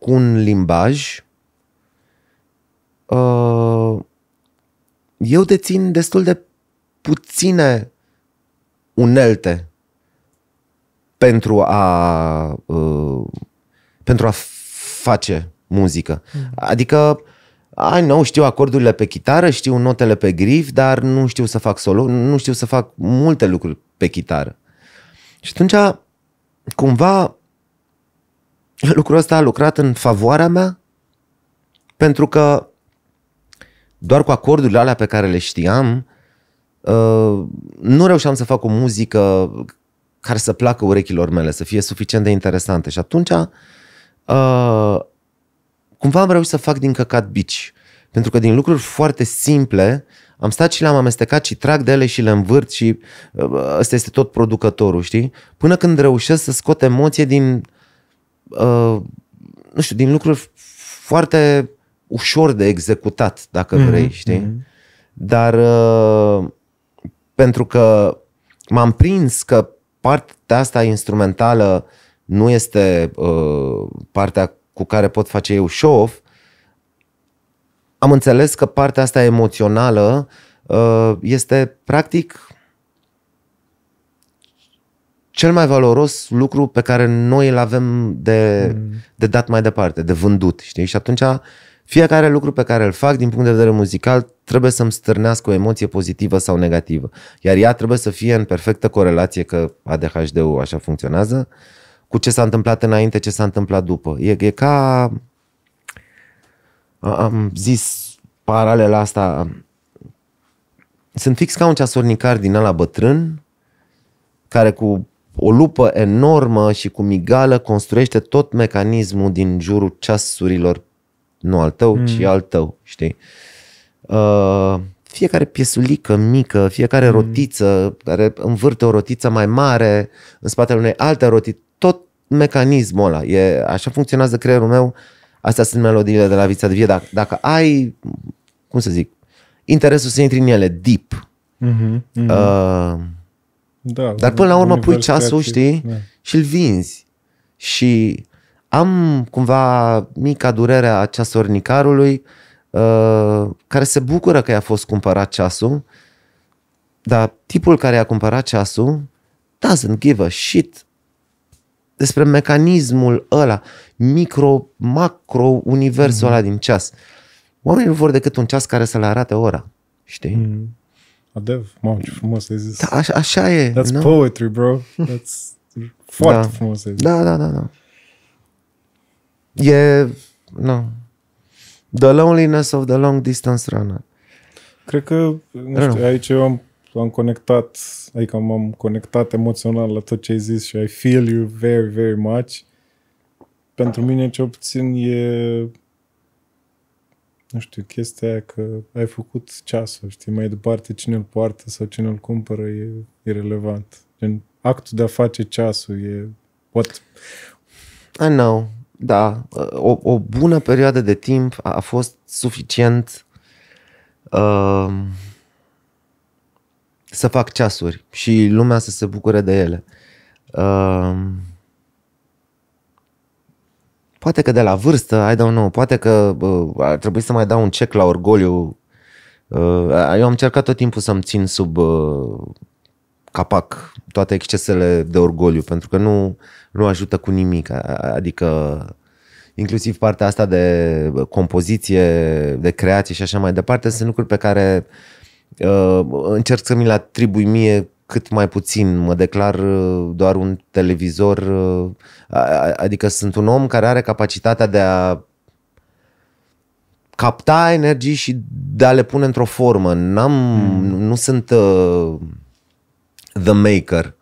cu un limbaj, uh, eu dețin destul de puține unelte pentru a, uh, pentru a face muzică. Mm. Adică, ai nou, știu acordurile pe chitară, știu notele pe grif, dar nu știu să fac solo, nu știu să fac multe lucruri pe chitară. Și atunci, cumva, lucrul ăsta a lucrat în favoarea mea, pentru că doar cu acordurile alea pe care le știam, uh, nu reușeam să fac o muzică care să placă urechilor mele, să fie suficient de interesante. Și atunci, uh, cumva am reușit să fac din căcat bici. Pentru că din lucruri foarte simple, am stat și le-am amestecat și trag de ele și le învârt și uh, ăsta este tot producătorul, știi? Până când reușesc să scot emoție din, uh, nu știu, din lucruri foarte ușor de executat, dacă mm-hmm, vrei, știi? Mm-hmm. Dar uh, pentru că m-am prins că partea asta instrumentală nu este uh, partea cu care pot face eu show am înțeles că partea asta emoțională uh, este practic cel mai valoros lucru pe care noi îl avem de, mm. de dat mai departe, de vândut, știi? Și atunci fiecare lucru pe care îl fac din punct de vedere muzical trebuie să-mi stârnească o emoție pozitivă sau negativă, iar ea trebuie să fie în perfectă corelație că ADHD-ul așa funcționează cu ce s-a întâmplat înainte, ce s-a întâmplat după. E, e ca am zis paralela asta sunt fix ca un ceasornicar din ala bătrân care cu o lupă enormă și cu migală construiește tot mecanismul din jurul ceasurilor nu al tău, mm. ci al tău, știi? Uh, fiecare piesulică mică, fiecare mm. rotiță care învârte o rotiță mai mare în spatele unei alte rotiți, tot mecanismul ăla. E, așa funcționează creierul meu. Astea sunt melodiile de la viața de vie. Dacă, dacă ai, cum să zic, interesul să intri în ele deep. Mm-hmm, mm-hmm. Uh, da, dar până la urmă pui ceasul, creativ, știi, da. și îl vinzi. Și am cumva mica durere a ceasornicarului uh, care se bucură că i-a fost cumpărat ceasul, dar tipul care i-a cumpărat ceasul doesn't give a shit despre mecanismul ăla, micro, macro, universul mm-hmm. ăla din ceas. Oamenii nu vor decât un ceas care să le arate ora, știi? Mm. Adev, mamă, ce frumos ai zis. Da, așa, așa e. That's no? poetry, bro. That's foarte da. frumos ai zis. Da, da, da, da. E, nu, The Loneliness of the Long Distance Runner. Cred că, nu știu, Rău. aici eu am, am conectat, adică m-am conectat emoțional la tot ce ai zis și I feel you very, very much. Pentru mine, ce obțin e, nu știu, chestia aia că ai făcut ceasul, știi, mai departe cine îl poartă sau cine îl cumpără e irrelevant. În actul de a face ceasul e what, I know da, o, o bună perioadă de timp a, a fost suficient uh, să fac ceasuri și lumea să se bucure de ele. Uh, poate că de la vârstă, I don't know, poate că uh, ar trebui să mai dau un cec la orgoliu. Uh, eu am încercat tot timpul să-mi țin sub uh, capac toate excesele de orgoliu, pentru că nu, nu ajută cu nimic. Adică inclusiv partea asta de compoziție, de creație și așa mai departe, sunt lucruri pe care uh, încerc să mi le atribui mie cât mai puțin. Mă declar ă, doar un televizor, uh, adică sunt un om care are capacitatea de a capta energii și de a le pune într-o formă. N-am, mm. Nu sunt uh, the maker.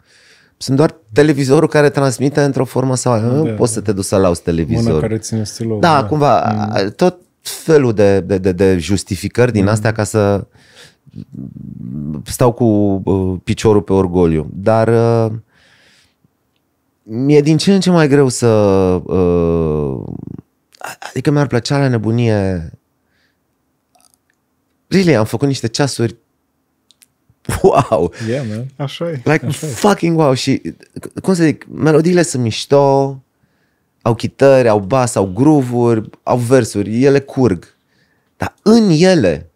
Sunt doar televizorul care transmite într-o formă sau alta. Nu da. poți să te duci să lauzi televizor. Mâna care ține stilou. Da, da. cumva, mm. tot felul de, de, de, de justificări din mm. astea ca să stau cu uh, piciorul pe orgoliu. Dar uh, mi-e din ce în ce mai greu să... Uh, adică mi-ar plăcea la nebunie... Really, am făcut niște ceasuri wow! Yeah, man. Așa e. Like, Așa e. fucking wow! Și, cum să zic, melodiile sunt mișto, au chitări, au bas, au groove au versuri, ele curg. Dar în ele,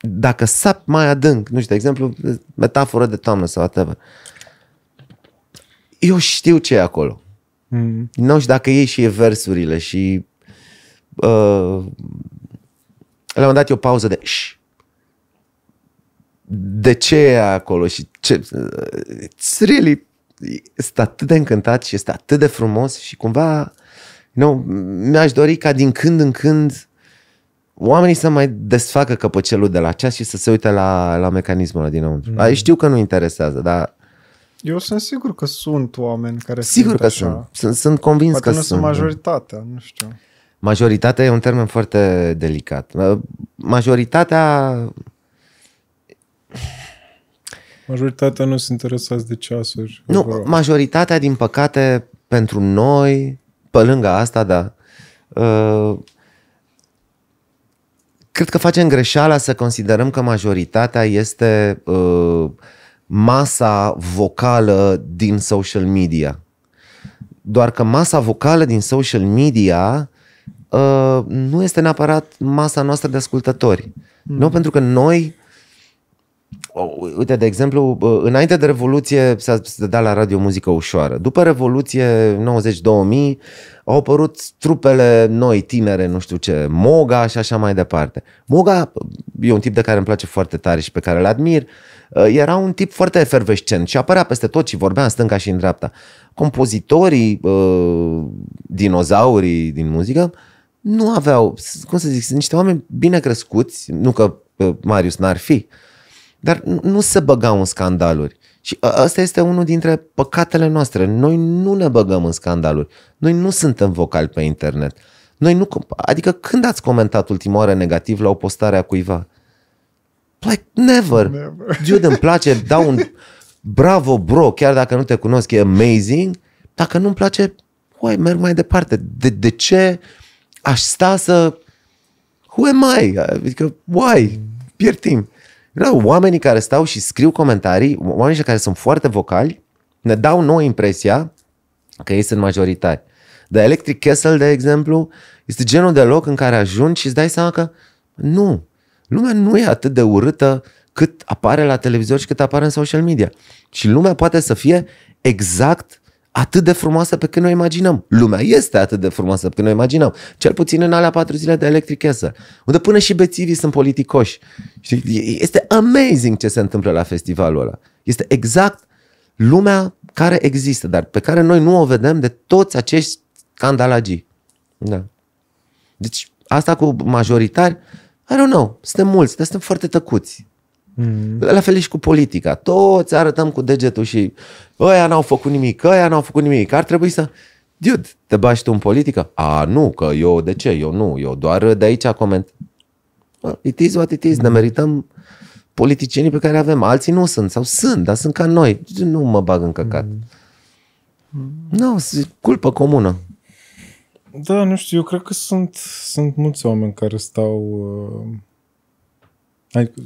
dacă sap mai adânc, nu știu, de exemplu, metaforă de toamnă sau whatever, eu știu ce e acolo. Mm. Nu știu dacă ei și e versurile și uh, la un moment dat e o pauză de ș, de ce e acolo și ce... It's really... Este atât de încântat și este atât de frumos și cumva, you know, mi-aș dori ca din când în când oamenii să mai desfacă căpăcelul de la ceas și să se uite la, la mecanismul ăla dinăuntru. Mm. Știu că nu interesează, dar eu sunt sigur că sunt oameni care Sigur că așa. sunt. Sunt, sunt convins Poate că nu sunt. Da. majoritatea, nu știu. Majoritatea e un termen foarte delicat. Majoritatea Majoritatea nu sunt interesați de ceasuri. Nu, vreau. majoritatea, din păcate, pentru noi, pe lângă asta, da, uh, cred că facem greșeala să considerăm că majoritatea este uh, masa vocală din social media. Doar că masa vocală din social media uh, nu este neapărat masa noastră de ascultători. Mm. Nu pentru că noi uite, de exemplu, înainte de Revoluție s-a dat la radio muzică ușoară. După Revoluție, 90-2000, au apărut trupele noi, tinere, nu știu ce, Moga și așa mai departe. Moga e un tip de care îmi place foarte tare și pe care îl admir. Ă, era un tip foarte efervescent și apărea peste tot și vorbea în stânga și în dreapta. Compozitorii, ă, dinozaurii din muzică, nu aveau, cum să zic, sunt niște oameni bine crescuți, nu că ă, Marius n-ar fi, uh, dar nu se băgau în scandaluri. Și ăsta este unul dintre păcatele noastre. Noi nu ne băgăm în scandaluri. Noi nu suntem vocali pe internet. Noi nu, adică când ați comentat ultima oară negativ la o postare a cuiva? Like, never. never. Dude, îmi place, dau un bravo bro, chiar dacă nu te cunosc, e amazing. Dacă nu-mi place, uai, merg mai departe. De, de ce aș sta să... Who am I? Adică, why? Pierd timp. Da, oamenii care stau și scriu comentarii, oamenii care sunt foarte vocali, ne dau nouă impresia că ei sunt majoritari. Dar Electric Castle, de exemplu, este genul de loc în care ajungi și îți dai seama că nu, lumea nu e atât de urâtă cât apare la televizor și cât apare în social media. Și lumea poate să fie exact atât de frumoasă pe cât noi imaginăm. Lumea este atât de frumoasă pe cât noi imaginăm. Cel puțin în alea patru zile de Electric Castle, unde până și bețivii sunt politicoși. Este amazing ce se întâmplă la festivalul ăla. Este exact lumea care există, dar pe care noi nu o vedem de toți acești scandalagii. Da. Deci asta cu majoritari, I don't know, suntem mulți, dar suntem foarte tăcuți. Mm. La fel și cu politica. Toți arătăm cu degetul și ăia n-au făcut nimic, ăia n-au făcut nimic. Ar trebui să... Dude, te bași tu în politică? A, nu, că eu de ce? Eu nu, eu doar de aici coment. It is what it is, ne merităm politicienii pe care avem. Alții nu sunt sau sunt, dar sunt ca noi. Nu mă bag în căcat. Mm. Nu, no, culpă comună. Da, nu știu, eu cred că sunt, sunt mulți oameni care stau... Uh, adică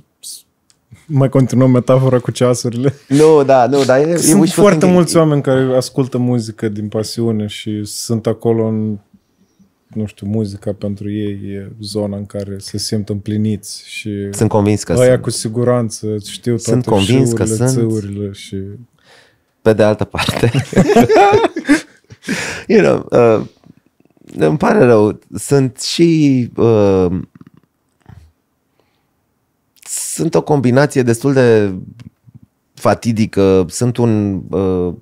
mai continuăm metafora cu ceasurile. Nu, da, nu, dar e, Sunt e foarte thinking. mulți oameni care ascultă muzică din pasiune și sunt acolo în, nu știu, muzica pentru ei e zona în care se simt împliniți și sunt convins că aia sunt. cu siguranță știu toate sunt convins că sunt. și... Pe de altă parte. you know, uh, îmi pare rău, sunt și uh, sunt o combinație destul de fatidică, sunt un uh,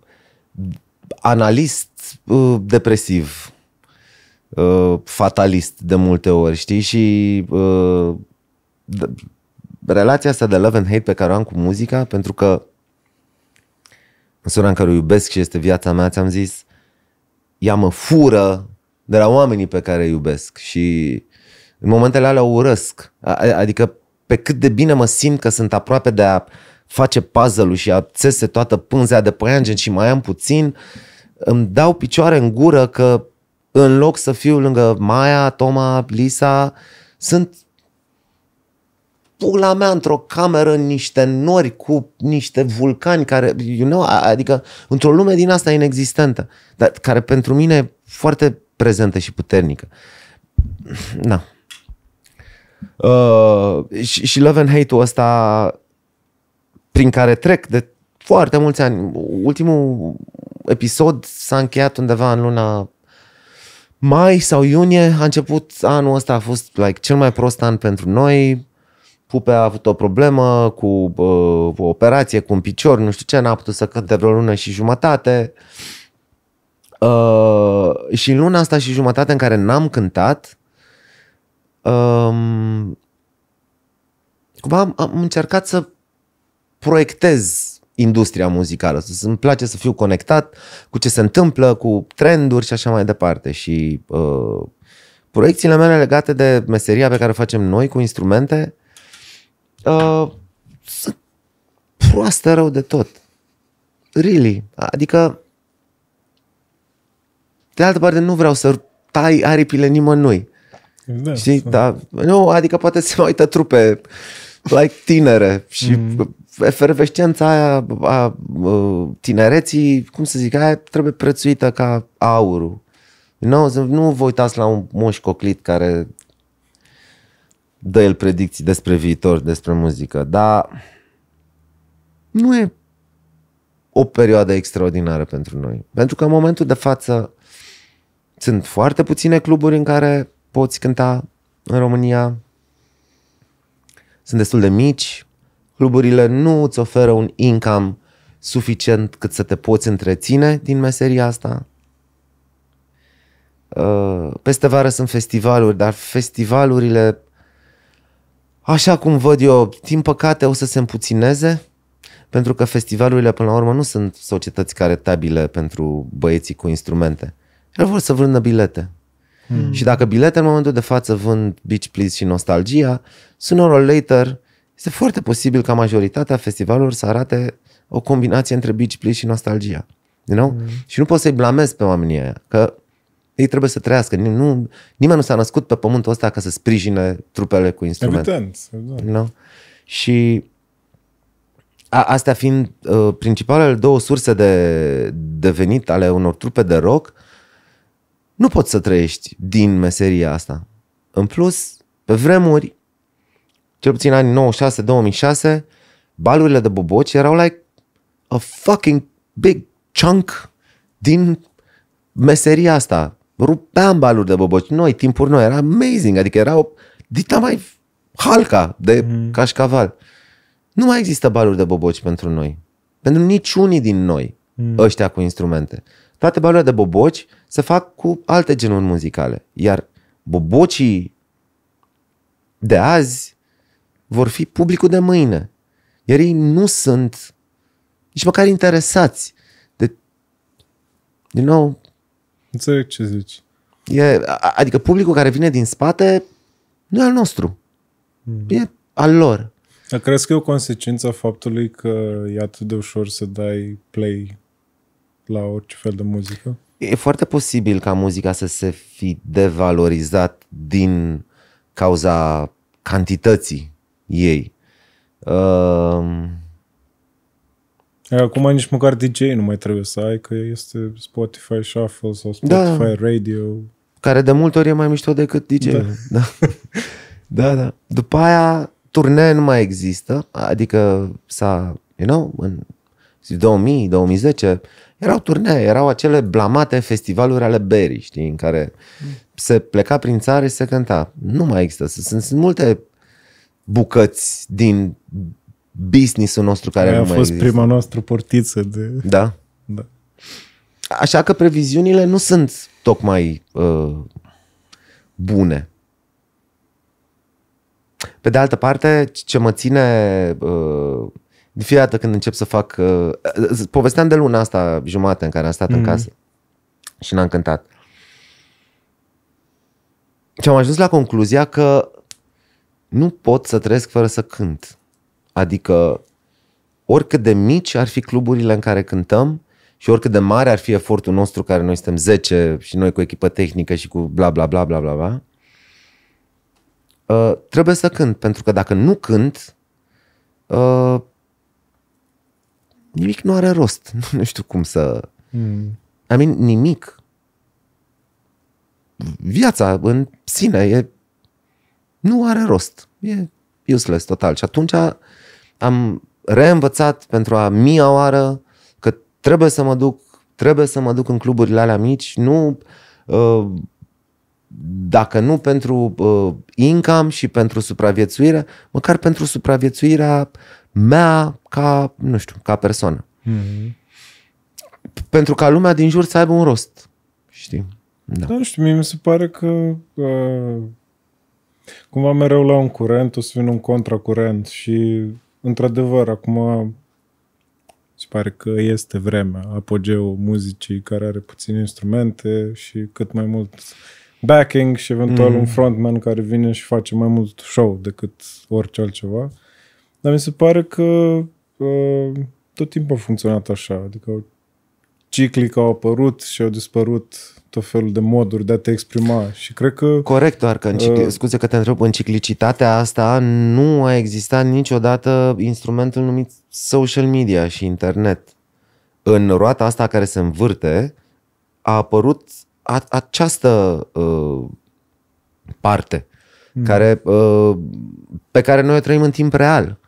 analist uh, depresiv, uh, fatalist de multe ori, știi? Și uh, relația asta de love and hate pe care o am cu muzica, pentru că măsura în care o iubesc și este viața mea, ți-am zis, ea mă fură de la oamenii pe care îi iubesc și în momentele alea o urăsc. Adică pe cât de bine mă simt că sunt aproape de a face puzzle-ul și a țese toată pânzea de păianjen și mai am puțin, îmi dau picioare în gură că în loc să fiu lângă Maia, Toma, Lisa, sunt pula mea într-o cameră în niște nori cu niște vulcani care, you know, adică într-o lume din asta inexistentă, dar care pentru mine e foarte prezentă și puternică. Da. Uh, și, și love and hate-ul ăsta prin care trec de foarte mulți ani. Ultimul episod s-a încheiat undeva în luna mai sau iunie. A început anul ăsta, a fost like, cel mai prost an pentru noi. Pupe a avut o problemă cu uh, o operație, cu un picior, nu știu ce, n-a putut să cânte vreo lună și jumătate. Uh, și luna asta și jumătate în care n-am cântat, um, cumva am, am încercat să proiectez industria muzicală, să îmi place să fiu conectat cu ce se întâmplă, cu trenduri și așa mai departe. Și uh, proiecțiile mele legate de meseria pe care o facem noi cu instrumente uh, sunt proaste rău de tot. Really. Adică de altă parte nu vreau să tai aripile nimănui. Da, Știi? Da. da. Nu, adică poate se mai uită trupe like tinere și mm. efervescența aia a tinereții, cum să zic, aia trebuie prețuită ca aurul. Nu, nu vă uitați la un moș coclit care dă el predicții despre viitor, despre muzică, dar nu e o perioadă extraordinară pentru noi. Pentru că în momentul de față sunt foarte puține cluburi în care poți cânta în România sunt destul de mici, cluburile nu îți oferă un income suficient cât să te poți întreține din meseria asta. Uh, peste vară sunt festivaluri, dar festivalurile, așa cum văd eu, din păcate o să se împuțineze, pentru că festivalurile până la urmă nu sunt societăți caretabile pentru băieții cu instrumente. Ele vor să vândă bilete. Hmm. Și dacă bilete în momentul de față vând Beach Please și Nostalgia, sooner or later este foarte posibil ca majoritatea festivalurilor să arate o combinație între Beach Please și Nostalgia. You know? mm. Și nu poți să-i blamezi pe oamenii aia, că ei trebuie să trăiască. Nu, nimeni nu s-a născut pe pământul ăsta ca să sprijine trupele cu instrumente. Evident. evident. You know? Și a, astea fiind uh, principalele două surse de, de venit ale unor trupe de rock, nu poți să trăiești din meseria asta. În plus, pe vremuri, cel puțin anii 96-2006, balurile de boboci erau like a fucking big chunk din meseria asta. Rupeam baluri de boboci noi, timpuri noi, era amazing, adică erau dita mai halca de mm. cașcaval. Nu mai există baluri de boboci pentru noi. Pentru niciunii din noi, mm. ăștia cu instrumente. Toate balurile de boboci să fac cu alte genuri muzicale. Iar bobocii de azi vor fi publicul de mâine. Iar ei nu sunt nici măcar interesați de... Din nou... Înțeleg ce zici. E, adică publicul care vine din spate nu e al nostru. Mm. E al lor. Dar crezi că e o consecință a faptului că e atât de ușor să dai play la orice fel de muzică? e foarte posibil ca muzica să se fi devalorizat din cauza cantității ei. Uh... Acum nici măcar DJ nu mai trebuie să ai, că este Spotify Shuffle sau da. Spotify da, Radio. Care de multe ori e mai mișto decât DJ. Da. Da. da, da. După aia, turnee nu mai există, adică s-a, you know, în 2000, 2010, erau turnee, erau acele blamate festivaluri ale berii, știi, în care se pleca prin țară și se cânta. Nu mai există. Sunt, sunt multe bucăți din businessul nostru care Aia nu mai există. a fost prima noastră portiță de... Da. da. Așa că previziunile nu sunt tocmai uh, bune. Pe de altă parte, ce mă ține uh, de fiecare dată când încep să fac... Uh, uh povesteam de luna asta jumate în care am stat mm-hmm. în mm. casă și n-am cântat. Și am ajuns la concluzia că nu pot să trăiesc fără să cânt. Adică oricât de mici ar fi cluburile în care cântăm și oricât de mare ar fi efortul nostru care noi suntem 10 și noi cu echipă tehnică și cu bla bla bla bla bla bla, uh, trebuie să cânt, pentru că dacă nu cânt, uh, nimic nu are rost. Nu știu cum să... Mm. I mean, nimic. Viața în sine e... nu are rost. E useless total. Și atunci am reînvățat pentru a mia oară că trebuie să mă duc, trebuie să mă duc în cluburile alea mici, nu uh, dacă nu pentru uh, income și pentru supraviețuire, măcar pentru supraviețuirea mea ca, nu știu, ca persoană. Mm-hmm. Pentru ca lumea din jur să aibă un rost. Știi? Da, da nu știu, mie mi se pare că uh, cumva mereu la un curent o să vină un contracurent și într-adevăr, acum se pare că este vremea, apogeul muzicii care are puține instrumente și cât mai mult backing și eventual mm. un frontman care vine și face mai mult show decât orice altceva. Dar mi se pare că uh, tot timpul a funcționat așa. Adică ciclic au apărut și au dispărut tot felul de moduri de a te exprima și cred că... Corect, doar că, în cicli... uh, scuze că te întreb, în ciclicitatea asta nu a existat niciodată instrumentul numit social media și internet. În roata asta care se învârte a apărut a- această uh, parte mm. care, uh, pe care noi o trăim în timp real.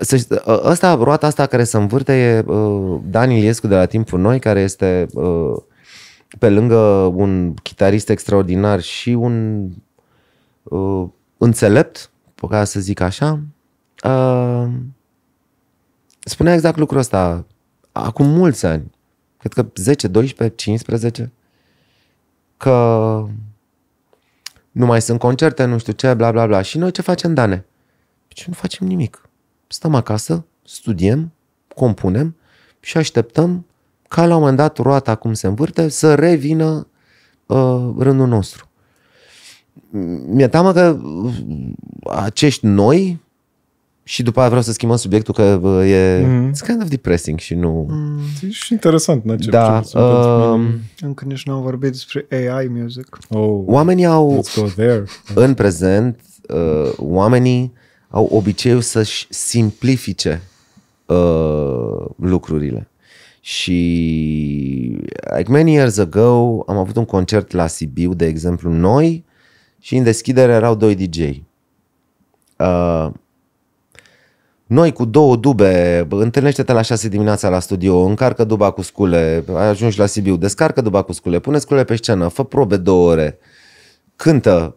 Să, asta, ă, roata asta care se învârte e uh, Dan Iliescu de la Timpul Noi, care este uh, pe lângă un chitarist extraordinar și un uh, înțelept, care să zic așa, uh, spunea exact lucrul ăsta acum mulți ani, cred că 10, 12, 15, că nu mai sunt concerte, nu știu ce, bla bla bla. Și noi ce facem, Dane? Deci nu facem nimic? Stăm acasă, studiem, compunem și așteptăm ca la un moment dat roata cum se învârte să revină uh, rândul nostru. Mi-e teamă că uh, acești noi și după aia vreau să schimbăm subiectul că uh, e mm. kind of depressing și nu... Mm. E și interesant, acest Da. Ce um, uh, Încă nici nu am vorbit despre AI music. Oh, Oamenii au... Let's go there. în prezent, uh, oamenii au obiceiul să-și simplifice uh, lucrurile. Și like many years ago am avut un concert la Sibiu, de exemplu, noi și în deschidere erau doi DJ. Uh, noi cu două dube, întâlnește-te la 6 dimineața la studio, încarcă duba cu scule, ai ajuns la Sibiu, descarcă duba cu scule, pune scule pe scenă, fă probe două ore, cântă,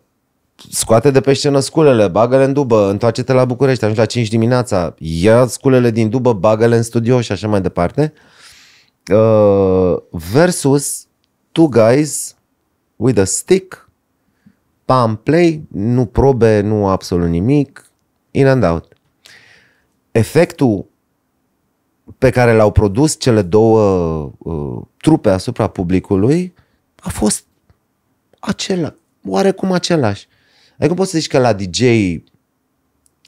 scoate de pe scenă sculele, bagă-le în dubă, întoarce-te la București, ajungi la 5 dimineața, ia sculele din dubă, bagă-le în studio și așa mai departe. Uh, versus two guys with a stick, pam play, nu probe, nu absolut nimic, in and out. Efectul pe care l-au produs cele două uh, trupe asupra publicului a fost acela, oarecum același. Adică poți să zici că la DJ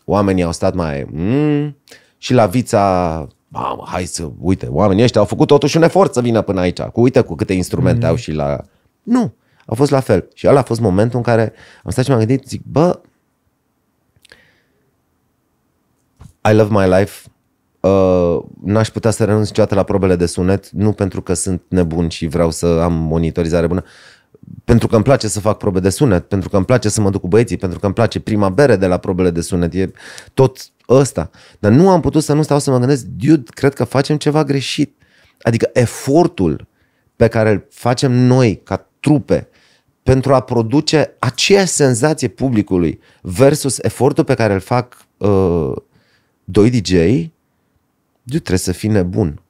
oamenii au stat mai... Mm, și la vița mamă, hai să, uite, oamenii ăștia au făcut totuși un efort să vină până aici. Cu, uite cu câte instrumente mm. au și la... Nu, a fost la fel. Și ăla a fost momentul în care am stat și m-am gândit, zic, bă, I love my life, uh, n-aș putea să renunț niciodată la probele de sunet, nu pentru că sunt nebun și vreau să am monitorizare bună, pentru că îmi place să fac probe de sunet, pentru că îmi place să mă duc cu băieții, pentru că îmi place prima bere de la probele de sunet, e tot ăsta. Dar nu am putut să nu stau să mă gândesc, dude, cred că facem ceva greșit. Adică efortul pe care îl facem noi ca trupe pentru a produce aceeași senzație publicului versus efortul pe care îl fac uh, doi DJ, dude, trebuie să fii nebun.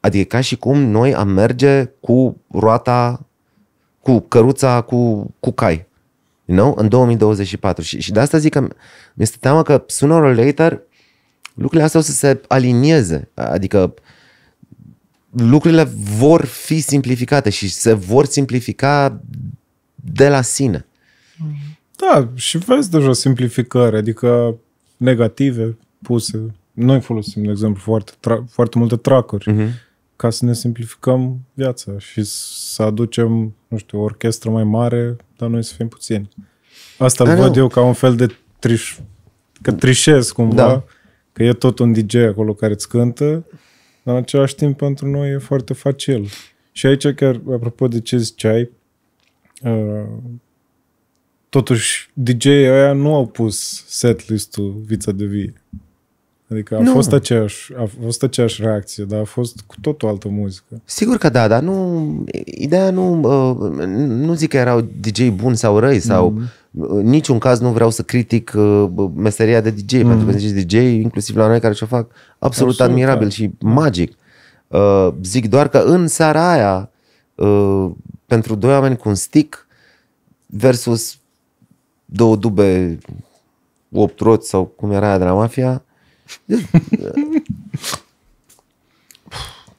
Adică ca și cum noi am merge cu roata cu căruța, cu, cu cai. You know? În 2024. Și, și de asta zic că mi-este teamă că sooner or later lucrurile astea o să se alinieze. Adică lucrurile vor fi simplificate și se vor simplifica de la sine. Da, și vezi deja simplificări, adică negative puse. Noi folosim, de exemplu, foarte, tra- foarte multe tracuri. Uh-huh ca să ne simplificăm viața și să aducem, nu știu, o orchestră mai mare, dar noi să fim puțini. Asta îl văd eu ca un fel de triș... că trișez cumva, da. că e tot un DJ acolo care îți cântă, dar în același timp pentru noi e foarte facil. Și aici chiar, apropo de ce ziceai, uh, totuși DJ-ii ăia nu au pus setlist-ul Vița de Vie. Adică a nu. fost aceeași, a fost aceeași reacție, dar a fost cu o altă muzică. Sigur că da, dar nu, ideea nu, nu zic că erau DJ buni sau răi sau mm. în niciun caz nu vreau să critic meseria de DJ, mm. pentru că mhm. zici DJ, inclusiv la noi care o fac, absolut, absolut admirabil da. și magic. Zic doar că în seara aia, pentru doi oameni cu un stick versus două dube, opt roți sau cum era aia de la mafia,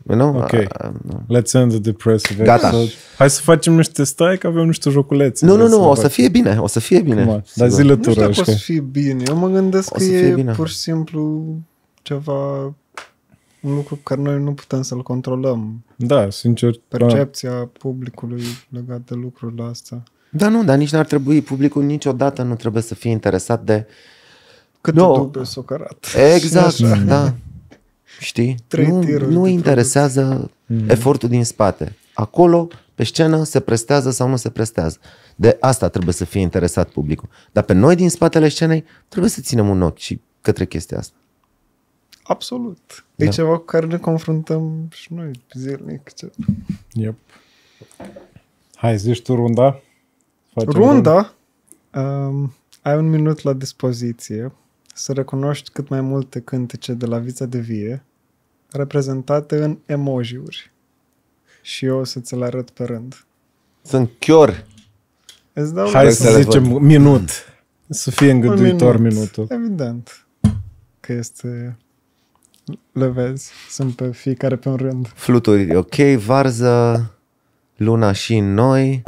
nu? Ok. I, uh, I Let's end the depressive Gata. episode. Hai să facem niște stai, că avem niște joculețe. Nu, nu, nu, o să fie bine, o să fie bine. da dar zile Nu știu dacă o să fie bine. Eu mă gândesc că e bine. pur și simplu ceva, un lucru pe care noi nu putem să-l controlăm. Da, sincer. Da. Percepția da. publicului legată de lucrurile astea. Da, nu, dar nici n-ar trebui. Publicul niciodată nu trebuie să fie interesat de uh, Că no. te pe socarat. Exact, da. Știi? Trei nu, nu interesează mm. efortul din spate. Acolo, pe scenă, se prestează sau nu se prestează. De asta trebuie să fie interesat publicul. Dar pe noi, din spatele scenei, trebuie să ținem un ochi și către chestia asta. Absolut. E da. ceva cu care ne confruntăm și noi zilnic. Yep. Hai, zici tu runda? Facem runda? runda? Um, ai un minut la dispoziție să recunoști cât mai multe cântece de la vița de vie reprezentate în emojiuri. Și eu o să ți le arăt pe rând. Sunt chior. Îți dau Hai să, zicem văd. minut. Să fie îngăduitor minut, minutul. Evident că este... Le vezi. Sunt pe fiecare pe un rând. Fluturi, ok. Varză, luna și noi.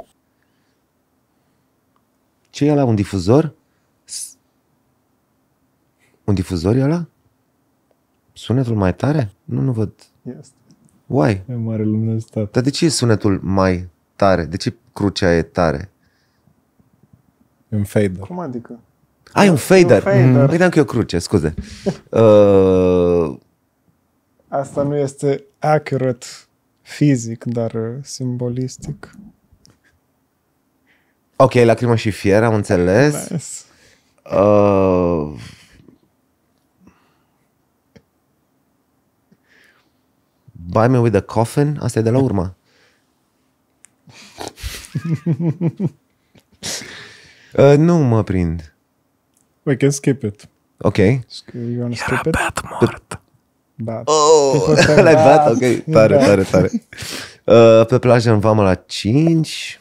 Ce e la un difuzor? Un difuzor ăla? Sunetul mai tare? Nu, nu văd. Este. Why? E mare luminositate. Dar de ce e sunetul mai tare? De ce crucea e tare? E un fader. Cum adică? Ai un fader. Mm, păi fader. că e o cruce, scuze. uh... Asta nu este accurate fizic, dar uh, simbolistic. Ok, lacrima și fier, am înțeles. Nice. Uh... Buy Me With A Coffin, asta e de la urma. uh, nu mă prind. We can skip it. Ok. You wanna skip Era it? bat mort. Bat. Da. Oh, la bat? Ok, tare, da. tare, tare. Uh, pe plajă în vamă la 5.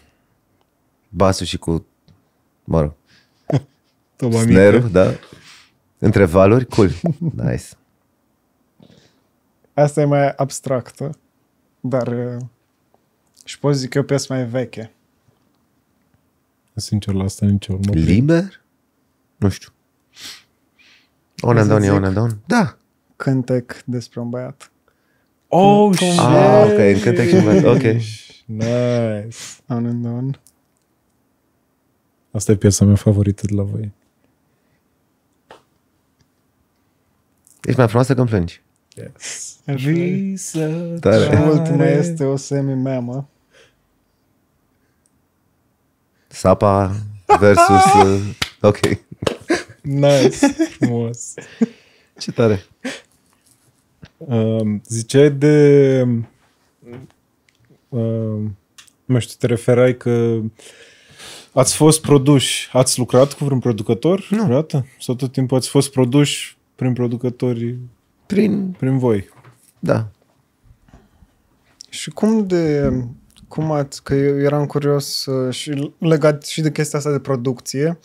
Basul și cu, mă rog, Snerul, da. Între valuri, cool. Nice. Asta e mai abstractă, dar uh, și pot zic eu piesă mai veche. Sincer, la asta nici urmă. Liber? Nu știu. On and on, on and on. Da. Cântec despre un băiat. Oh, shit! Ah, ok, cântec și un băiat, ok. Nice. On and on. Asta e piesa mea favorită de la voi. Ești mai frumoasă când plângi. Yes. Tare. Și ultima este o semi-meamă. Sapa versus... uh, ok. Nice. Frumos. Ce tare. Um, ziceai de... Um, nu știu, te referai că ați fost produși, ați lucrat cu vreun producător nu. vreodată? Sau tot timpul ați fost produși prin producătorii prin... Prin voi. Da. Și cum de... Cum ați... Că eu eram curios uh, și legat și de chestia asta de producție,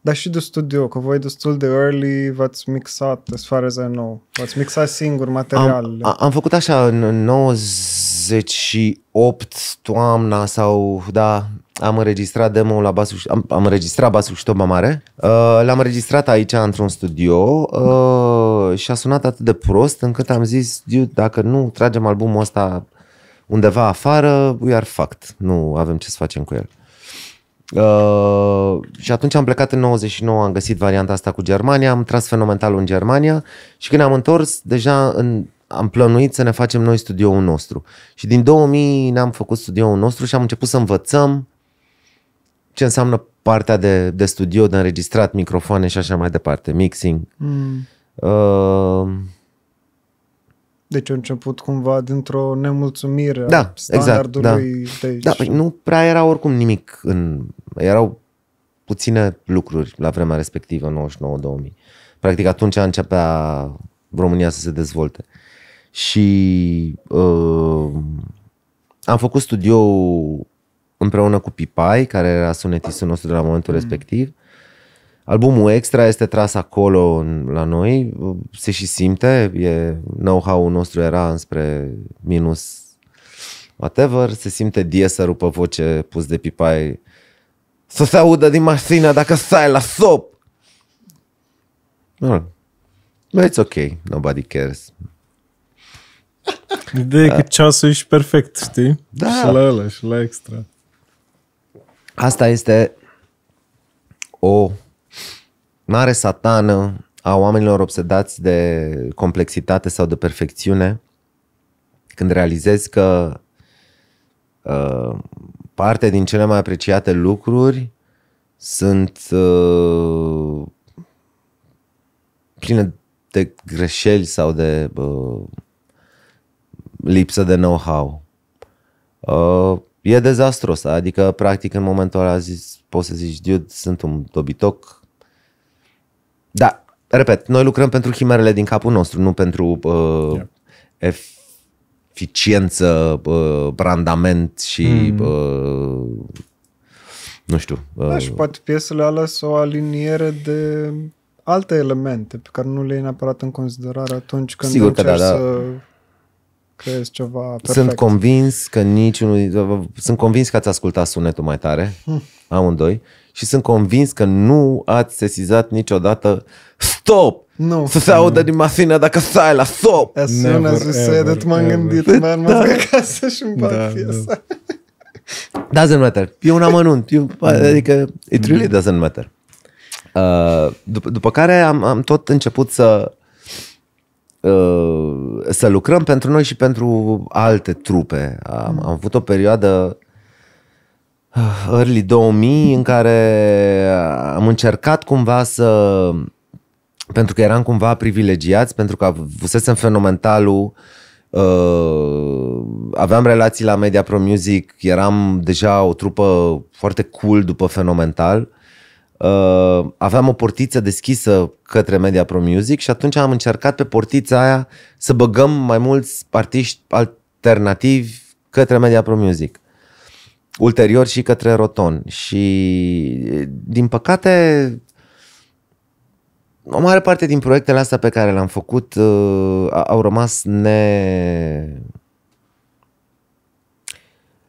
dar și de studio, că voi destul de early v-ați mixat, as far as I know. V-ați mixat singur material. Am, am făcut așa în 98 toamna sau, da, am înregistrat demo la basul, am, am înregistrat basul și toba mare, uh, l-am înregistrat aici într-un studio uh, și a sunat atât de prost încât am zis, dude, dacă nu tragem albumul ăsta undeva afară, we are nu avem ce să facem cu el. Uh, și atunci am plecat în 99, am găsit varianta asta cu Germania, am tras fenomenal în Germania și când am întors, deja în, am plănuit să ne facem noi studioul nostru. Și din 2000 ne-am făcut studioul nostru și am început să învățăm ce înseamnă partea de, de studio, de înregistrat, microfoane și așa mai departe, mixing. Mm. Uh, deci a început cumva dintr-o nemulțumire da, a exact, standardului exact, da. de aici. Da, păi nu prea era oricum nimic în... Erau puține lucruri la vremea respectivă, 99-2000. Practic atunci începea România să se dezvolte. Și uh, am făcut studio împreună cu Pipai, care era sunetistul nostru de la momentul mm. respectiv. Albumul extra este tras acolo la noi, se și simte, e, know-how-ul nostru era înspre minus whatever, se simte diesărul pe voce pus de Pipai să se audă din mașină dacă stai la sop. No. It's ok, nobody cares. Ideea da. e că da. ceasul ești perfect, știi? Da. Și la ăla, și la extra. Asta este o mare satană a oamenilor obsedați de complexitate sau de perfecțiune când realizezi că uh, parte din cele mai apreciate lucruri sunt uh, pline de greșeli sau de uh, lipsă de know-how. Uh, E dezastros, adică practic în momentul ăla zis, poți să zici, dude, sunt un dobitoc. Da, repet, noi lucrăm pentru chimerele din capul nostru, nu pentru uh, yeah. eficiență, uh, randament și mm. uh, nu știu. Uh, da, și poate piesele alea sau o aliniere de alte elemente pe care nu le iei neapărat în considerare atunci când Sigur da, încerci da, da. să creezi ceva perfect. Sunt convins că niciunul... Sunt convins că ați ascultat sunetul mai tare, hmm. amândoi, și sunt convins că nu ați sesizat niciodată stop! Nu. Să se audă din mașină dacă stai la stop! As soon as you said it, m-am gândit, man, mă da. acasă și îmi da, da. doesn't matter. E un amănunt. E, un, mm. adică, it really mm. doesn't matter. Uh, după, după care am, am tot început să Uh, să lucrăm pentru noi și pentru alte trupe. Am, mm. am avut o perioadă uh, early 2000 în care am încercat cumva să pentru că eram cumva privilegiați, pentru că avusesem fenomentalul Uh, aveam relații la Media Pro Music, eram deja o trupă foarte cool după Fenomental uh, aveam o portiță deschisă către Media Pro Music și atunci am încercat pe portița aia să băgăm mai mulți artiști alternativi către Media Pro Music. Ulterior și către Roton. Și din păcate o mare parte din proiectele astea pe care le-am făcut uh, au rămas ne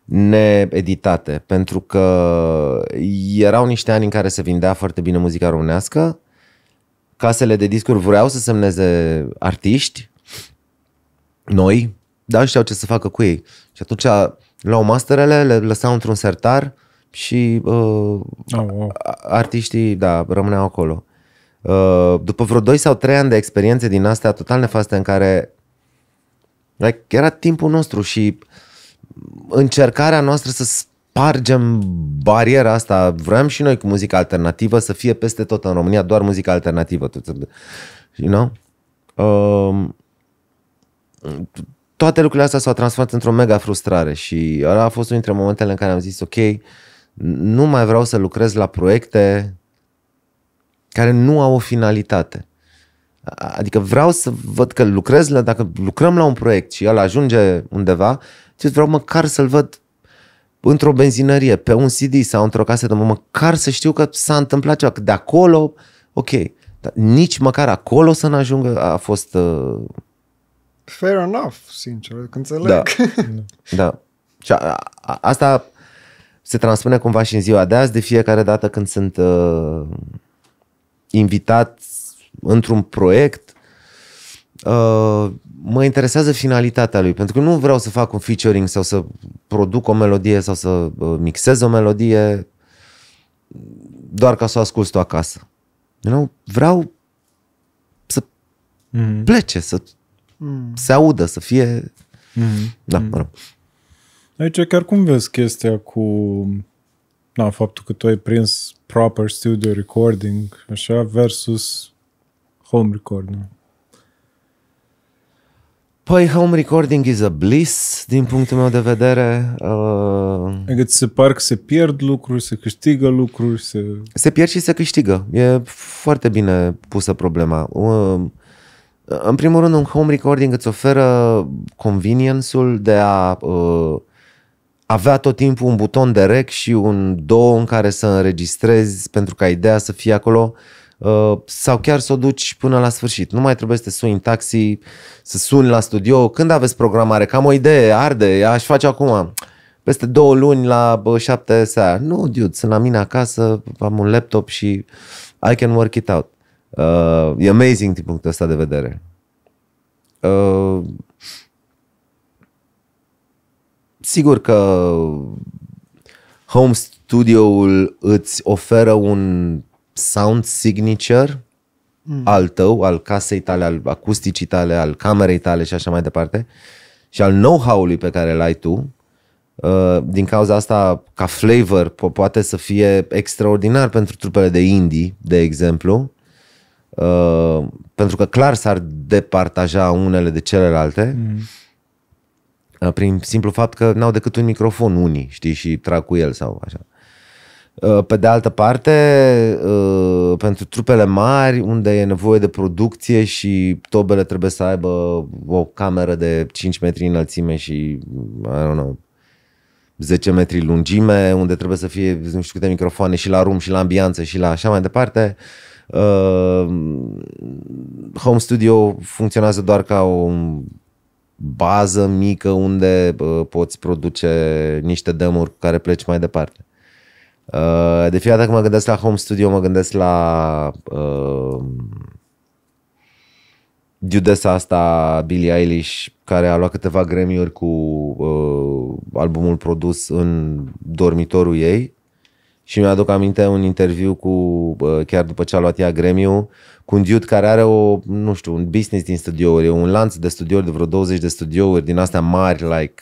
needitate, pentru că erau niște ani în care se vindea foarte bine muzica românească, casele de discuri vreau să semneze artiști noi, dar știau ce să facă cu ei. Și atunci luau masterele, le lăsau într-un sertar și uh, oh, wow. artiștii, da, rămâneau acolo. Uh, după vreo 2 sau 3 ani de experiențe din astea total nefaste în care like, era timpul nostru și uh, încercarea noastră să spargem bariera asta. Vrem și noi cu muzica alternativă să fie peste tot în România, doar muzica alternativă. You know? Uh, toate lucrurile astea s-au transformat într-o mega frustrare și ăla a fost unul dintre momentele în care am zis, ok, nu mai vreau să lucrez la proiecte care nu au o finalitate. Adică vreau să văd că lucrez, la, dacă lucrăm la un proiect și el ajunge undeva, ce vreau măcar să-l văd într-o benzinărie, pe un CD sau într-o casetă, măcar să știu că s-a întâmplat ceva, că de acolo, ok, dar nici măcar acolo să n-ajungă a fost... Uh... Fair enough, sincer, că înțeleg. Da, da. Și a, a, asta se transpune cumva și în ziua de azi, de fiecare dată când sunt uh, invitat într-un proiect, Uh, mă interesează finalitatea lui, pentru că nu vreau să fac un featuring sau să produc o melodie sau să uh, mixez o melodie doar ca să o ascult tu acasă. You know? Vreau să mm-hmm. plece, să mm. se audă, să fie... Mm-hmm. Da, mhm. mă rog. Aici chiar cum vezi chestia cu na, faptul că tu ai prins proper studio recording, așa, versus home recording? Păi home recording is a bliss, din punctul meu de vedere. Uh... Adică ți se par că se pierd lucruri, se câștigă lucruri, se... Se pierd și se câștigă. E foarte bine pusă problema. Uh, în primul rând, un home recording îți oferă convenience-ul de a uh, avea tot timpul un buton de rec și un două în care să înregistrezi pentru ca ideea să fie acolo. Uh, Uh, sau chiar să o duci până la sfârșit. Nu mai trebuie să te suni în taxi, să suni la studio. Când aveți programare? Cam o idee, arde, aș face acum. Peste două luni la uh, șapte seara. Nu, dude, sunt la mine acasă, am un laptop și I can work it out. Uh, e amazing din punctul ăsta de vedere. Uh, sigur că home studio-ul îți oferă un sound signature mm. al tău, al casei tale, al acusticii tale, al camerei tale și așa mai departe și al know-how-ului pe care îl ai tu, uh, din cauza asta, ca flavor, po- poate să fie extraordinar pentru trupele de indie, de exemplu, uh, pentru că clar s-ar departaja unele de celelalte, mm. Uh, prin simplu fapt că n-au decât un microfon unii, știi, și trag cu el sau așa. Uh, pe de altă parte, uh, pentru trupele mari, unde e nevoie de producție și tobele trebuie să aibă o cameră de 5 metri înălțime și, I don't know, 10 metri lungime, unde trebuie să fie nu știu câte microfoane și la rum și la ambianță și la așa mai departe, uh, home studio funcționează doar ca o bază mică unde uh, poți produce niște demuri cu care pleci mai departe. Uh, de fiecare dată când mă gândesc la home studio, mă gândesc la uh, asta, Billie Eilish, care a luat câteva gremiuri cu uh, albumul produs în dormitorul ei. Și mi-aduc aminte un interviu cu, uh, chiar după ce a luat ea gremiu, cu un dude care are o, nu știu, un business din studiouri, un lanț de studiouri, de vreo 20 de studiouri din astea mari, like...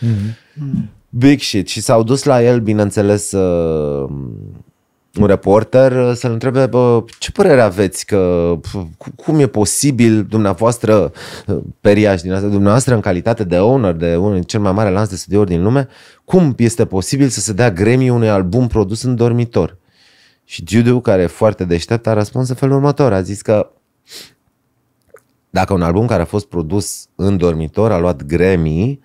Mm-hmm. Mm. Big shit. Și s-au dus la el, bineînțeles, uh, un reporter să-l întrebe bă, ce părere aveți că cum e posibil dumneavoastră periaș din asta, dumneavoastră în calitate de owner de unul cel mai mare lanț de studiouri din lume, cum este posibil să se dea gremii unui album produs în dormitor? Și Judu, care e foarte deștept, a răspuns în felul următor. A zis că dacă un album care a fost produs în dormitor a luat gremii,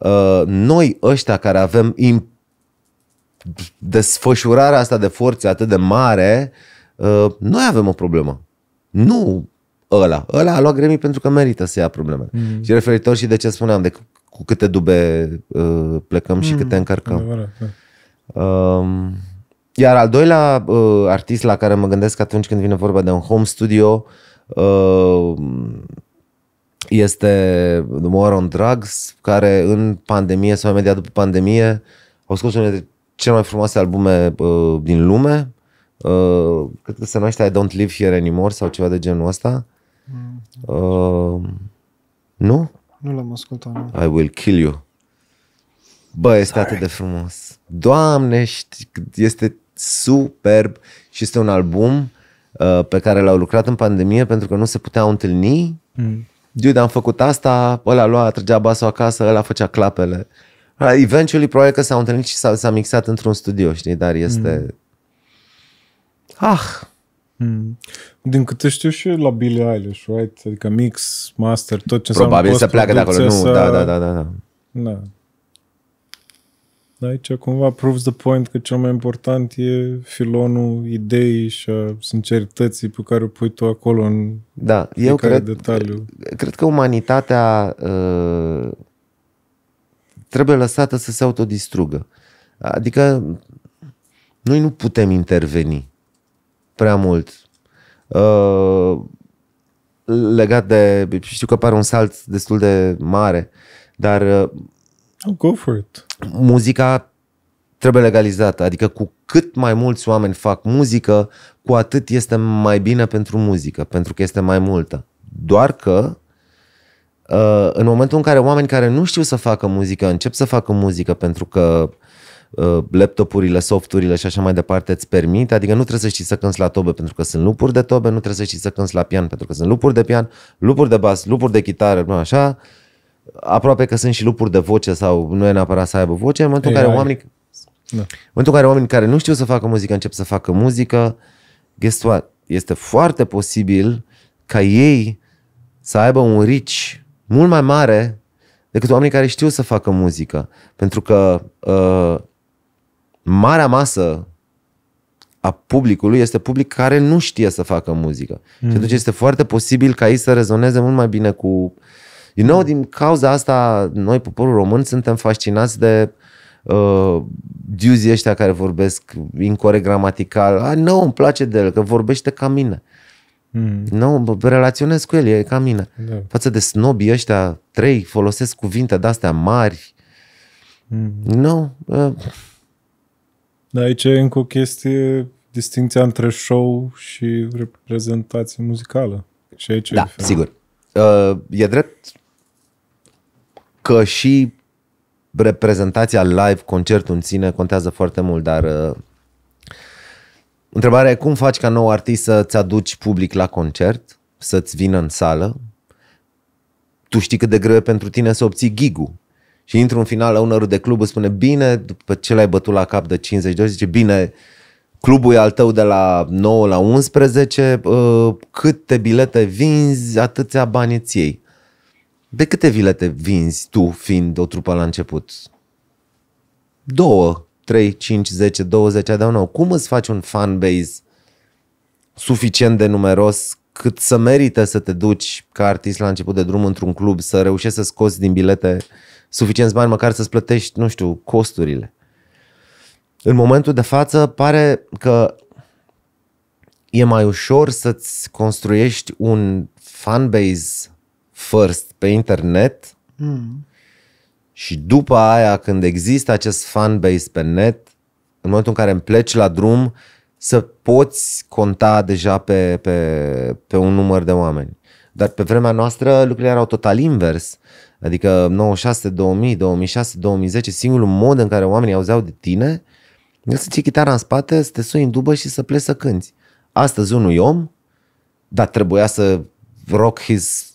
Uh, noi ăștia care avem imp- desfășurarea asta de forțe atât de mare, uh, noi avem o problemă. Nu ăla. Ăla a luat gremii pentru că merită să ia problemele. Mm. Și referitor și de ce spuneam, de cu câte dube uh, plecăm mm. și câte încărcăm. Adevărat, da. um, iar al doilea uh, artist la care mă gândesc atunci când vine vorba de un home studio, uh, este War on Drugs, care în pandemie sau imediat după pandemie au scos unul dintre cele mai frumoase albume uh, din lume. Uh, cred că se numește I Don't Live Here Anymore sau ceva de genul ăsta. Mm. Uh, nu? Nu l-am ascultat. Nu. I Will Kill You. Bă, este Sorry. atât de frumos. Doamne, este superb și este un album uh, pe care l-au lucrat în pandemie pentru că nu se puteau întâlni. Mm dude, am făcut asta, ăla lua, trăgea basul acasă, ăla făcea clapele. Uh, eventually, probabil că s-au întâlnit și s-a, s-a mixat într-un studio, știi, dar este... Mm. Ah! Mm. Din câte știu și la Billie Eilish, right? Adică mix, master, tot ce Probabil să pleacă de acolo, nu, da, să... da, da, da, da. da. da. Da, aici cumva proves the point că cel mai important e filonul ideii și a sincerității pe care o pui tu acolo în da, eu cred, detaliu. Cred că umanitatea uh, trebuie lăsată să se autodistrugă. Adică noi nu putem interveni prea mult. Uh, legat de... Știu că pare un salt destul de mare, dar... Uh, go for it muzica trebuie legalizată, adică cu cât mai mulți oameni fac muzică, cu atât este mai bine pentru muzică, pentru că este mai multă. Doar că uh, în momentul în care oameni care nu știu să facă muzică încep să facă muzică pentru că uh, laptopurile, softurile și așa mai departe îți permit, adică nu trebuie să știi să cânți la tobe pentru că sunt lupuri de tobe, nu trebuie să știi să cânți la pian pentru că sunt lupuri de pian, lupuri de bas, lupuri de chitară, nu așa, uh, aproape că sunt și lupuri de voce sau nu e neapărat să aibă voce, în momentul în care ai. oamenii... Da. În momentul care oamenii care nu știu să facă muzică încep să facă muzică, guess what? Este foarte posibil ca ei să aibă un rici mult mai mare decât oamenii care știu să facă muzică. Pentru că uh, marea masă a publicului este public care nu știe să facă muzică. Mm. Și atunci este foarte posibil ca ei să rezoneze mult mai bine cu uh, din nou, din cauza asta, noi, poporul român, suntem fascinați de uh, diuzii ăștia care vorbesc incorrect gramatical. Ah, nu, no, îmi place de el, că vorbește ca mine. Mm. Nu, no, relaționez cu el, e ca mine. Da. Față de snobii ăștia, trei, folosesc cuvinte de-astea mari. Mm. Nu. No, uh. Da, aici e încă o chestie, distinția între show și reprezentație muzicală. Și aici da, e sigur. Uh, e drept, că și reprezentația live, concertul în sine, contează foarte mult, dar uh, întrebarea e cum faci ca nou artist să-ți aduci public la concert, să-ți vină în sală, tu știi cât de greu e pentru tine să obții gigu Și intru în final la unărul de club, îți spune bine, după ce l-ai bătut la cap de 52, zice bine, clubul e al tău de la 9 la 11, uh, câte bilete vinzi, atâția bani îți iei. De câte vilete vinzi tu, fiind o trupă la început? Două, trei, cinci, zece, douăzeci, I nou. Cum îți faci un fanbase suficient de numeros cât să merită să te duci ca artist la început de drum într-un club, să reușești să scoți din bilete suficienți bani, măcar să-ți plătești, nu știu, costurile. În momentul de față pare că e mai ușor să-ți construiești un fanbase first pe internet mm. și după aia când există acest fanbase pe net, în momentul în care îmi pleci la drum, să poți conta deja pe, pe, pe un număr de oameni. Dar pe vremea noastră lucrurile erau total invers. Adică 96, 2000, 2006, 2010, singurul mod în care oamenii auzeau de tine e să ții chitara în spate, să te sui în dubă și să pleci să cânti. Astăzi unui om, dar trebuia să rock his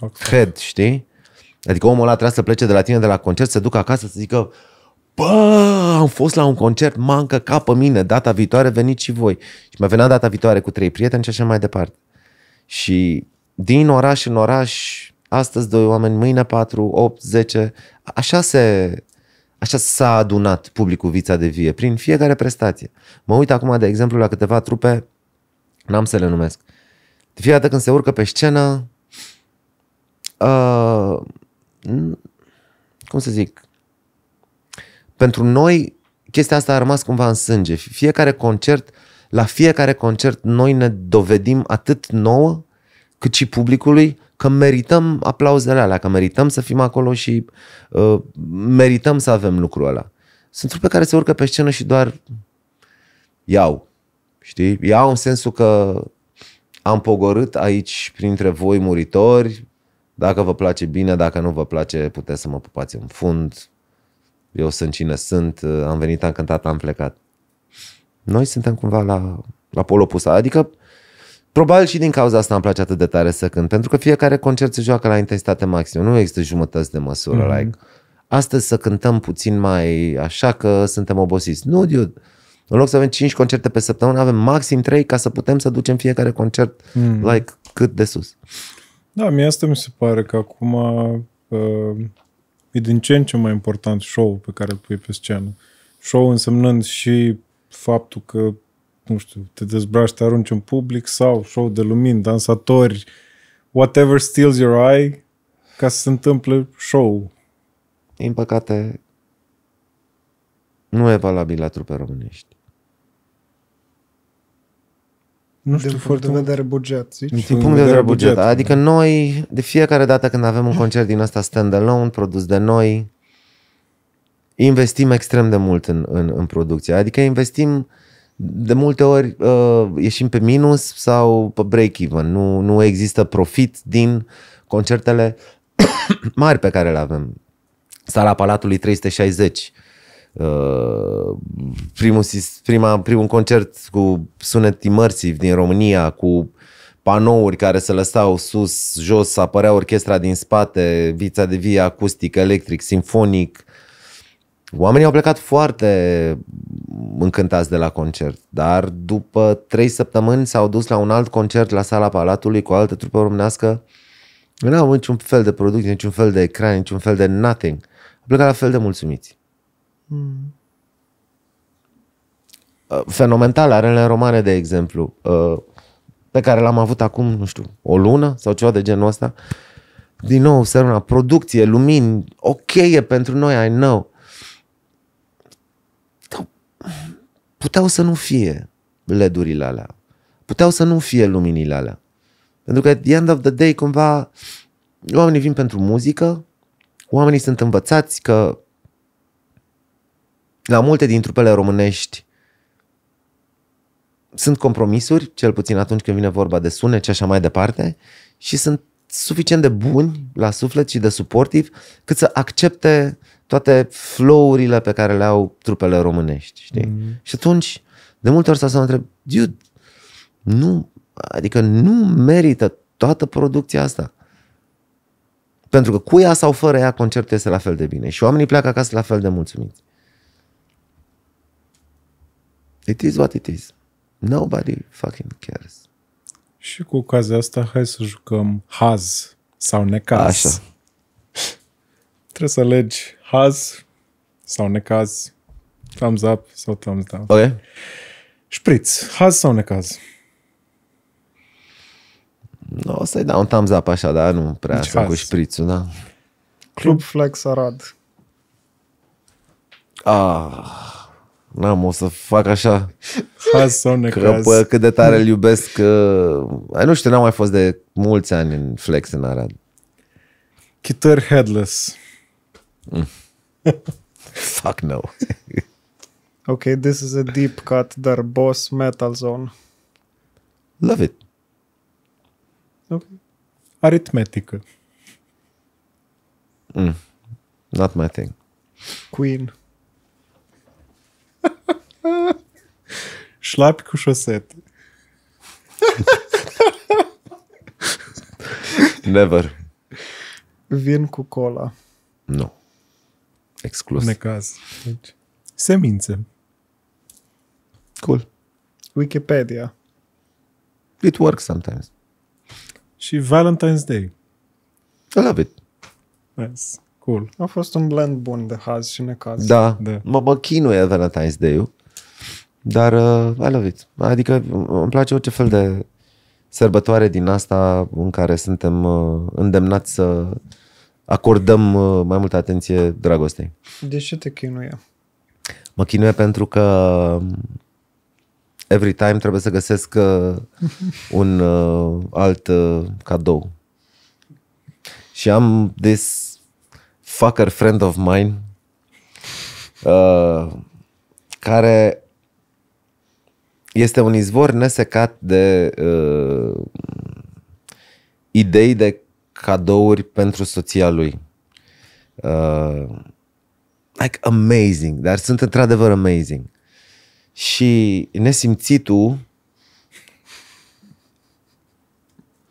Head, exact. știi? Adică omul ăla trebuie să plece de la tine de la concert, să ducă acasă să zică bă, am fost la un concert, mancă ca pe mine, data viitoare veniți și voi. Și mai venea data viitoare cu trei prieteni și așa mai departe. Și din oraș în oraș, astăzi doi oameni, mâine patru, opt, zece, așa se... Așa s-a adunat publicul Vița de Vie, prin fiecare prestație. Mă uit acum, de exemplu, la câteva trupe, n-am să le numesc. De fiecare dată când se urcă pe scenă, Uh, cum să zic, pentru noi chestia asta a rămas cumva în sânge. Fiecare concert, la fiecare concert noi ne dovedim atât nouă cât și publicului că merităm aplauzele alea, că merităm să fim acolo și uh, merităm să avem lucrul ăla. Sunt trupe care se urcă pe scenă și doar iau. Știi? Iau în sensul că am pogorât aici printre voi muritori, dacă vă place bine, dacă nu vă place, puteți să mă pupați în fund. Eu sunt cine sunt, am venit, am cântat, am plecat. Noi suntem cumva la, la pol opus. Adică, probabil și din cauza asta îmi place atât de tare să cânt, pentru că fiecare concert se joacă la intensitate maximă. Nu există jumătăți de măsură. Mm-hmm. Like, astăzi să cântăm puțin mai așa că suntem obosiți. Nu, dude. În loc să avem 5 concerte pe săptămână, avem maxim 3 ca să putem să ducem fiecare concert mm. like cât de sus. Da, mie asta mi se pare că acum uh, e din ce în ce mai important show pe care îl pui pe scenă. Show însemnând și faptul că, nu știu, te dezbraci, te arunci în public sau show de lumini, dansatori, whatever steals your eye, ca să se întâmple show. Din păcate, nu e valabil la trupe românești. Nu știu, din foarte punct de vedere buget, zici? Din punct de vedere, buget. buget. Adică da. noi, de fiecare dată când avem un concert din ăsta stand-alone, produs de noi, investim extrem de mult în, în, în producție. Adică investim de multe ori uh, ieșim pe minus sau pe break-even. Nu, nu există profit din concertele mari pe care le avem. Sala Palatului 360, Uh, primul, prima, primul concert cu sunet imersiv din România, cu panouri care se lăsau sus, jos, apărea orchestra din spate, vița de vie acustic, electric, simfonic Oamenii au plecat foarte încântați de la concert, dar după trei săptămâni s-au dus la un alt concert la sala Palatului cu o altă trupă românească. Nu au niciun fel de produs niciun fel de ecran, niciun fel de nothing. Au plecat la fel de mulțumiți. Mm. Uh, fenomenal, arele romane, de exemplu, uh, pe care l-am avut acum, nu știu, o lună sau ceva de genul ăsta. Din nou, săruna, producție, lumini, ok e pentru noi, I know. puteau să nu fie ledurile alea. Puteau să nu fie luminile alea. Pentru că at the end of the day, cumva, oamenii vin pentru muzică, oamenii sunt învățați că la multe din trupele românești sunt compromisuri, cel puțin atunci când vine vorba de sunet și așa mai departe, și sunt suficient de buni la suflet și de suportiv cât să accepte toate flow-urile pe care le au trupele românești, știi? mm Și atunci, de multe ori să întreb, dude, nu, adică nu merită toată producția asta. Pentru că cu ea sau fără ea, concertul este la fel de bine și oamenii pleacă acasă la fel de mulțumiți. It is what it is. Nobody fucking cares. Și cu ocazia asta, hai să jucăm haz sau necaz. Așa. Trebuie să alegi haz sau necaz, thumbs up sau thumbs down. Ok. Șpriț, haz sau necaz? Nu, o să-i dau un thumbs up așa, dar nu prea deci sunt haz. cu șprițul, da. Club Flex Arad. Ah n-am, o să fac așa. Hasone că, bă, cât de tare îl iubesc. Că... Ai, nu știu, n-am mai fost de mulți ani în Flex în Arad. Chitări headless. Mm. Fuck no. ok, this is a deep cut, dar boss metal zone. Love it. Ok. Aritmetică. Mm. Not my thing. Queen. Șlapi cu șosete. Never. Vin cu cola. Nu. No. Exclus. Necaz. Deci, semințe. Cool. Wikipedia. It works sometimes. Și Valentine's Day. I love it. Nice. Cool. A fost un blend bun de haz și necaz. Da. da. Mă, mă chinuie Valentine's Day-ul. Dar uh, I love it. Adică uh, îmi place orice fel de sărbătoare din asta în care suntem uh, îndemnați să acordăm uh, mai multă atenție dragostei. De ce te chinuie? Mă chinuie pentru că um, every time trebuie să găsesc uh, un uh, alt uh, cadou. Și am this fucker friend of mine uh, care este un izvor nesecat de uh, idei de cadouri pentru soția lui. Uh, like amazing, dar sunt într-adevăr amazing. Și nesimțitul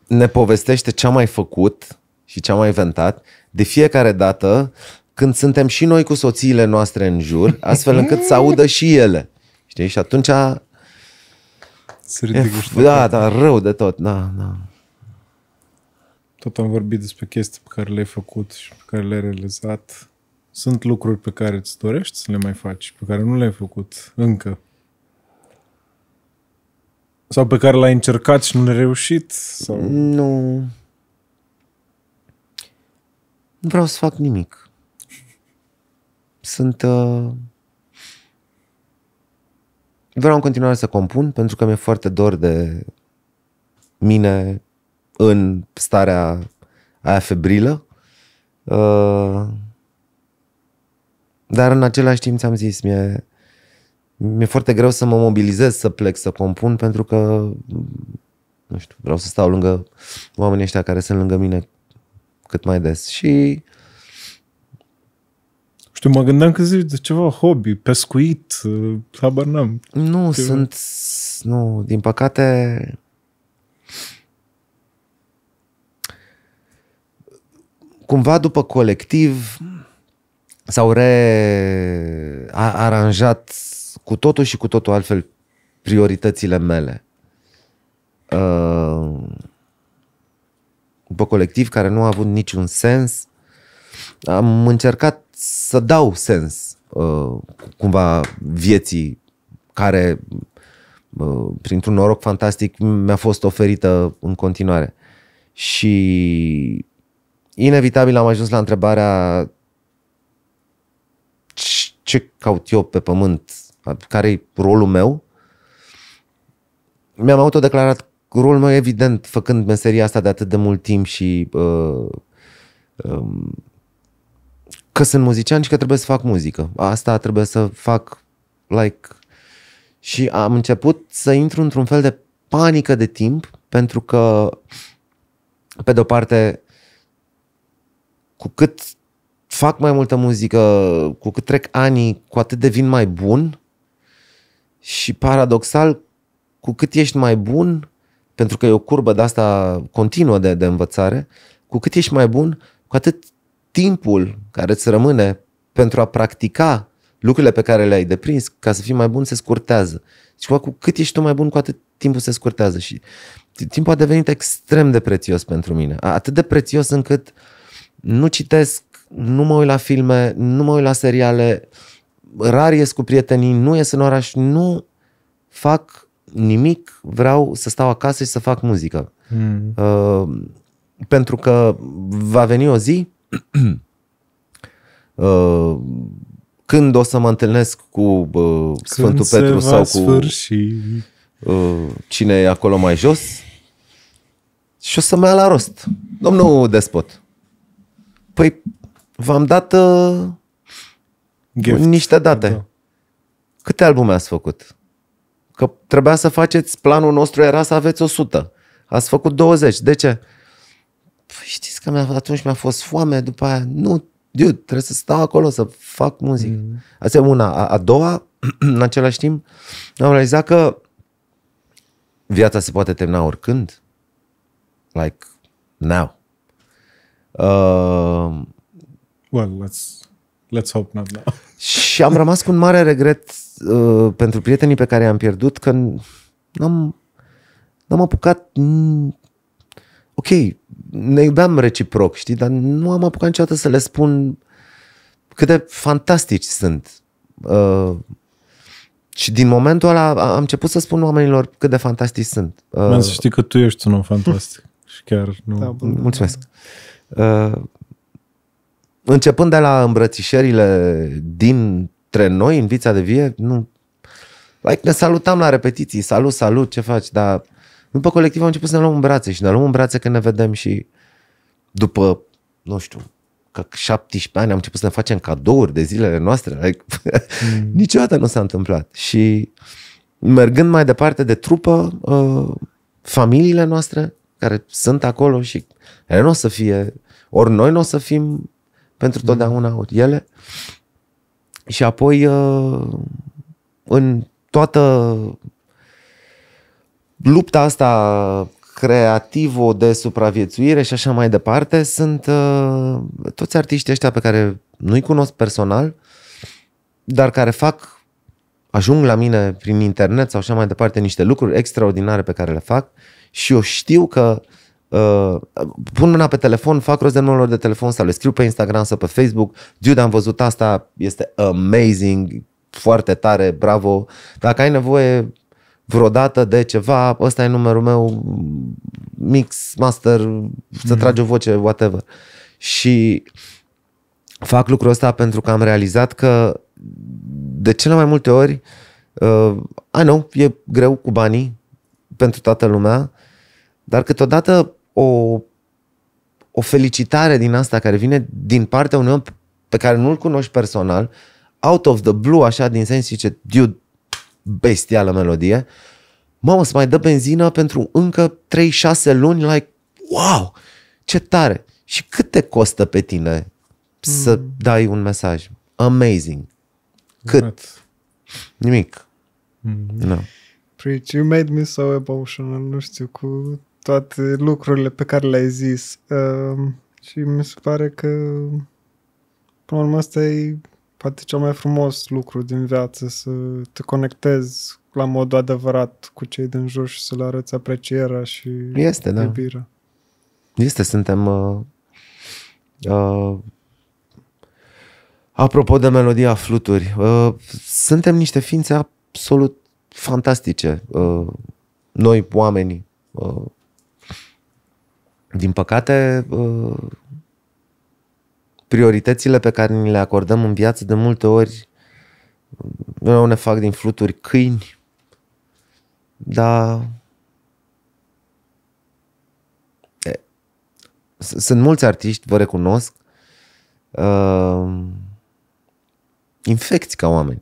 ne povestește ce a mai făcut și ce a mai inventat de fiecare dată când suntem și noi cu soțiile noastre în jur, astfel încât să audă și ele. Știi? Și atunci să ridic Da, da, rău de tot, da, da. Tot am vorbit despre chestii pe care le-ai făcut și pe care le-ai realizat. Sunt lucruri pe care îți dorești să le mai faci, pe care nu le-ai făcut încă. Sau pe care l-ai încercat și nu le ai reușit? Sau... Nu. Nu vreau să fac nimic. Sunt... Uh vreau în continuare să compun pentru că mi-e foarte dor de mine în starea aia febrilă. Uh, dar în același timp ți-am zis, mi-e, mi-e foarte greu să mă mobilizez, să plec, să compun, pentru că, nu știu, vreau să stau lângă oamenii ăștia care sunt lângă mine cât mai des. Și știu, mă gândeam că zici de ceva hobby, pescuit, ă, habar n-am. Nu, ceva. sunt... Nu, din păcate... Cumva după colectiv s-au rearanjat cu totul și cu totul altfel prioritățile mele. Ă, după colectiv, care nu a avut niciun sens, am încercat să dau sens uh, cumva vieții care uh, printr-un noroc fantastic mi-a fost oferită în continuare. Și inevitabil am ajuns la întrebarea ce caut eu pe pământ, care-i rolul meu. Mi-am autodeclarat rolul meu evident făcând meseria asta de atât de mult timp și uh, um, că sunt muzician și că trebuie să fac muzică. Asta trebuie să fac like... Și am început să intru într-un fel de panică de timp pentru că pe de-o parte cu cât fac mai multă muzică, cu cât trec ani, cu atât devin mai bun și paradoxal, cu cât ești mai bun, pentru că e o curbă de asta continuă de, de învățare, cu cât ești mai bun, cu atât timpul care îți rămâne pentru a practica lucrurile pe care le-ai deprins ca să fii mai bun se scurtează. Și deci, cu cât ești tu mai bun, cu atât timpul se scurtează și timpul a devenit extrem de prețios pentru mine. Atât de prețios încât nu citesc, nu mă uit la filme, nu mă uit la seriale, rar ies cu prietenii, nu ies în oraș, nu fac nimic, vreau să stau acasă și să fac muzică. Mm. Uh, pentru că va veni o zi Uh, când o să mă întâlnesc cu uh, Sfântul când Petru sau cu uh, cine e acolo mai jos și o să mă ia la rost. Domnul despot, păi v-am dat uh, niște date. Da. Câte albume ați făcut? Că trebuia să faceți, planul nostru era să aveți 100. Ați făcut 20. De ce? păi știți că atunci mi-a fost foame, după aia, nu, dude, trebuie să stau acolo să fac muzică. Mm. Asta e una. A, a doua, în același timp, am realizat că viața se poate termina oricând. Like, now. Uh, well, let's, let's hope not now. și am rămas cu un mare regret uh, pentru prietenii pe care i-am pierdut că n-am, n-am apucat... N- ok, ne iubeam reciproc, știi, dar nu am apucat niciodată să le spun cât de fantastici sunt. Uh, și din momentul ăla am început să spun oamenilor cât de fantastici sunt. Uh, Man, să știi că tu ești un om fantastic. și chiar nu... Da, bun, da. Mulțumesc. Uh, începând de la îmbrățișările dintre noi în vița de vie, nu... Like, ne salutam la repetiții, salut, salut, ce faci, dar după colectiv am început să ne luăm în brațe și ne luăm în brațe când ne vedem și după, nu știu, că 17 ani am început să ne facem cadouri de zilele noastre. Like, mm. niciodată nu s-a întâmplat. Și mergând mai departe de trupă, uh, familiile noastre care sunt acolo și ele nu o să fie, ori noi nu o să fim pentru mm. totdeauna, ori ele. Și apoi uh, în toată lupta asta creativă de supraviețuire și așa mai departe, sunt uh, toți artiștii ăștia pe care nu-i cunosc personal, dar care fac, ajung la mine prin internet sau așa mai departe, niște lucruri extraordinare pe care le fac și eu știu că Uh, pun mâna pe telefon, fac rost de numărul de telefon sau le scriu pe Instagram sau pe Facebook, dude, am văzut asta, este amazing, foarte tare, bravo. Dacă ai nevoie, vreodată de ceva, ăsta e numărul meu, mix, master, să mm-hmm. trage o voce, whatever. Și fac lucrul ăsta pentru că am realizat că de cele mai multe ori, uh, I know, e greu cu banii pentru toată lumea, dar câteodată o, o felicitare din asta care vine din partea unui om pe care nu-l cunoști personal, out of the blue, așa, din sens, zice, dude, bestială melodie. Mamă, să mai dă benzină pentru încă 3-6 luni, like, wow, ce tare. Și cât te costă pe tine să mm. dai un mesaj? Amazing. Cât? Right. Nimic. Mm. No. Preach, you made me so emotional, nu știu, cu toate lucrurile pe care le-ai zis. Uh, și mi se pare că, până la urmă, asta e poate cel mai frumos lucru din viață, să te conectezi la modul adevărat cu cei din jur și să le arăți aprecierea și este, da. iubirea. da. Este, suntem... Uh, uh, apropo de melodia fluturi, uh, suntem niște ființe absolut fantastice. Uh, noi, oamenii. Uh, din păcate, uh, prioritățile pe care ni le acordăm în viață de multe ori nu ne fac din fluturi câini, dar sunt mulți artiști, vă recunosc, uh, infecți ca oameni.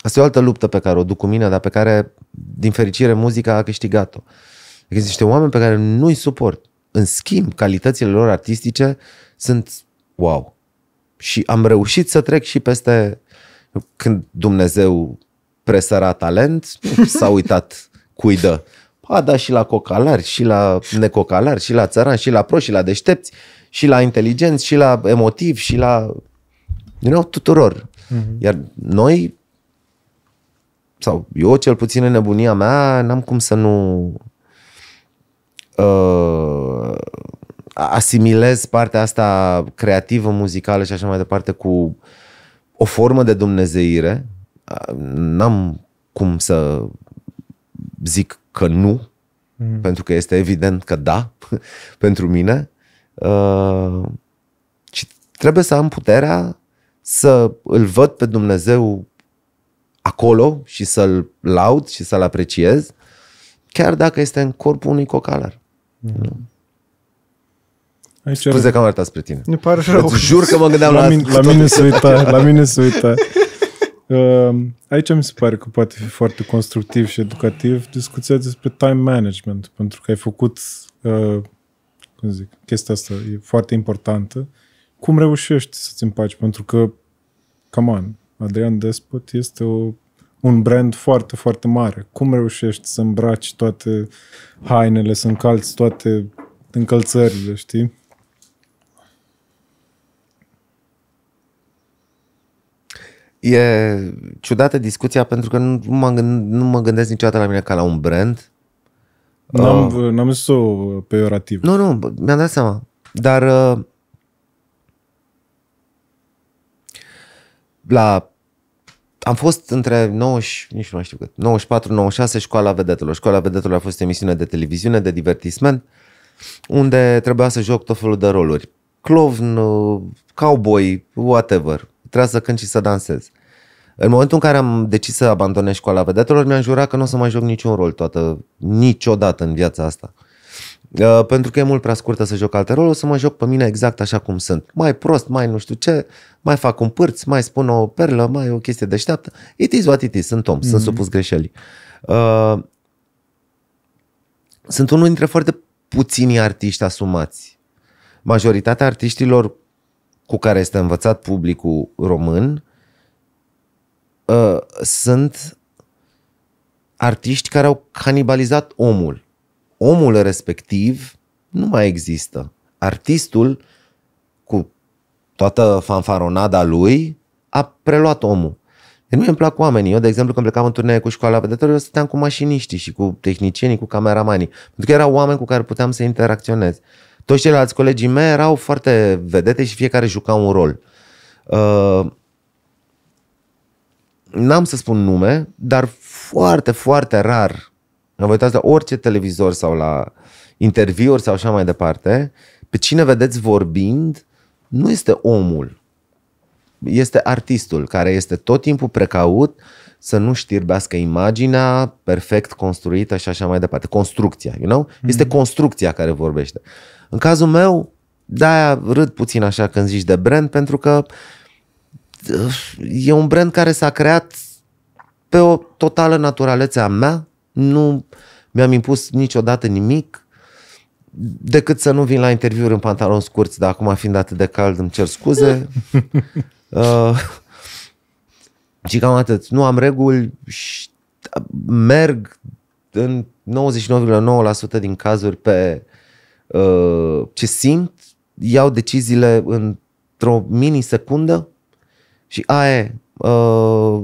Asta e o altă luptă pe care o duc cu mine, dar pe care, din fericire, muzica a câștigat-o. Există niște oameni pe care nu-i suport. În schimb, calitățile lor artistice sunt wow. Și am reușit să trec și peste când Dumnezeu presăra talent, s-a uitat cui dă. A dat și la cocalari, și la necocalari, și la țărani, și la proști, și la deștepți, și la inteligenți, și la emotiv, și la... Din nou, tuturor. Mm-hmm. Iar noi, sau eu cel puțin în nebunia mea, n-am cum să nu uh, asimilez partea asta creativă, muzicală și așa mai departe cu o formă de dumnezeire. Uh, n-am cum să zic că nu, mm. pentru că este evident că da pentru mine. Uh, și trebuie să am puterea să îl văd pe Dumnezeu acolo și să-l laud și să-l apreciez, chiar dacă este în corpul unui cocalar. Aici Spune că am arătat spre tine. Ne pare rău. Îți jur că mă gândeam la... La, la mine se uita, la mine se uita. Um, aici mi se pare că poate fi foarte constructiv și educativ discuția despre time management, pentru că ai făcut, uh, cum zic, chestia asta e foarte importantă. Cum reușești să-ți împaci? Pentru că, come on, Adrian Despot este o un brand foarte, foarte mare. Cum reușești să îmbraci toate hainele, să încalți toate încălțările, știi? E ciudată discuția pentru că nu mă, gând, nu mă gândesc niciodată la mine ca la un brand. N-am, uh, n-am zis-o peorativ. Nu, nu, mi-am dat seama. Dar uh, la am fost între 90, nici nu știu cât, 94, 96, Școala Vedetelor. Școala Vedetelor a fost o emisiune de televiziune, de divertisment, unde trebuia să joc tot felul de roluri. Clovn, uh, cowboy, whatever. Trebuia să cânt și să dansez. În momentul în care am decis să abandonez școala vedetelor, mi-am jurat că nu o să mai joc niciun rol toată, niciodată în viața asta. Uh, pentru că e mult prea scurtă să joc alte roluri, o să mă joc pe mine exact așa cum sunt. Mai prost, mai nu știu ce, mai fac un pârț, mai spun o perlă, mai o chestie deșteaptă. It is what it is, sunt om, mm-hmm. sunt mhm. supus greșelii. Uh, sunt unul dintre foarte puțini artiști asumați. Majoritatea artiștilor cu care este învățat publicul român uh, sunt artiști care au canibalizat omul omul respectiv nu mai există. Artistul, cu toată fanfaronada lui, a preluat omul. Deci mie îmi plac oamenii. Eu, de exemplu, când plecam în turnee cu școala vedătorilor, eu stăteam cu mașiniștii și cu tehnicienii, cu cameramanii. Pentru că erau oameni cu care puteam să interacționez. Toți ceilalți colegii mei erau foarte vedete și fiecare juca un rol. Uh, n-am să spun nume, dar foarte, foarte rar Vă uitați la orice televizor sau la interviuri sau așa mai departe, pe cine vedeți vorbind, nu este omul. Este artistul care este tot timpul precaut să nu știrbească imaginea perfect construită și așa mai departe. Construcția, you know? Mhm. Este mm-hmm. construcția care vorbește. În cazul meu, de-aia râd puțin așa când zici de brand, pentru că uh, e un brand care s-a creat pe o totală naturalețe a mea, nu mi-am impus niciodată nimic decât să nu vin la interviuri în pantaloni scurți, dar acum fiind atât de cald îmi cer scuze. uh, și cam atât. Nu am reguli și merg în 99,9% din cazuri pe uh, ce simt, iau deciziile într-o mini-secundă și aia e. Uh,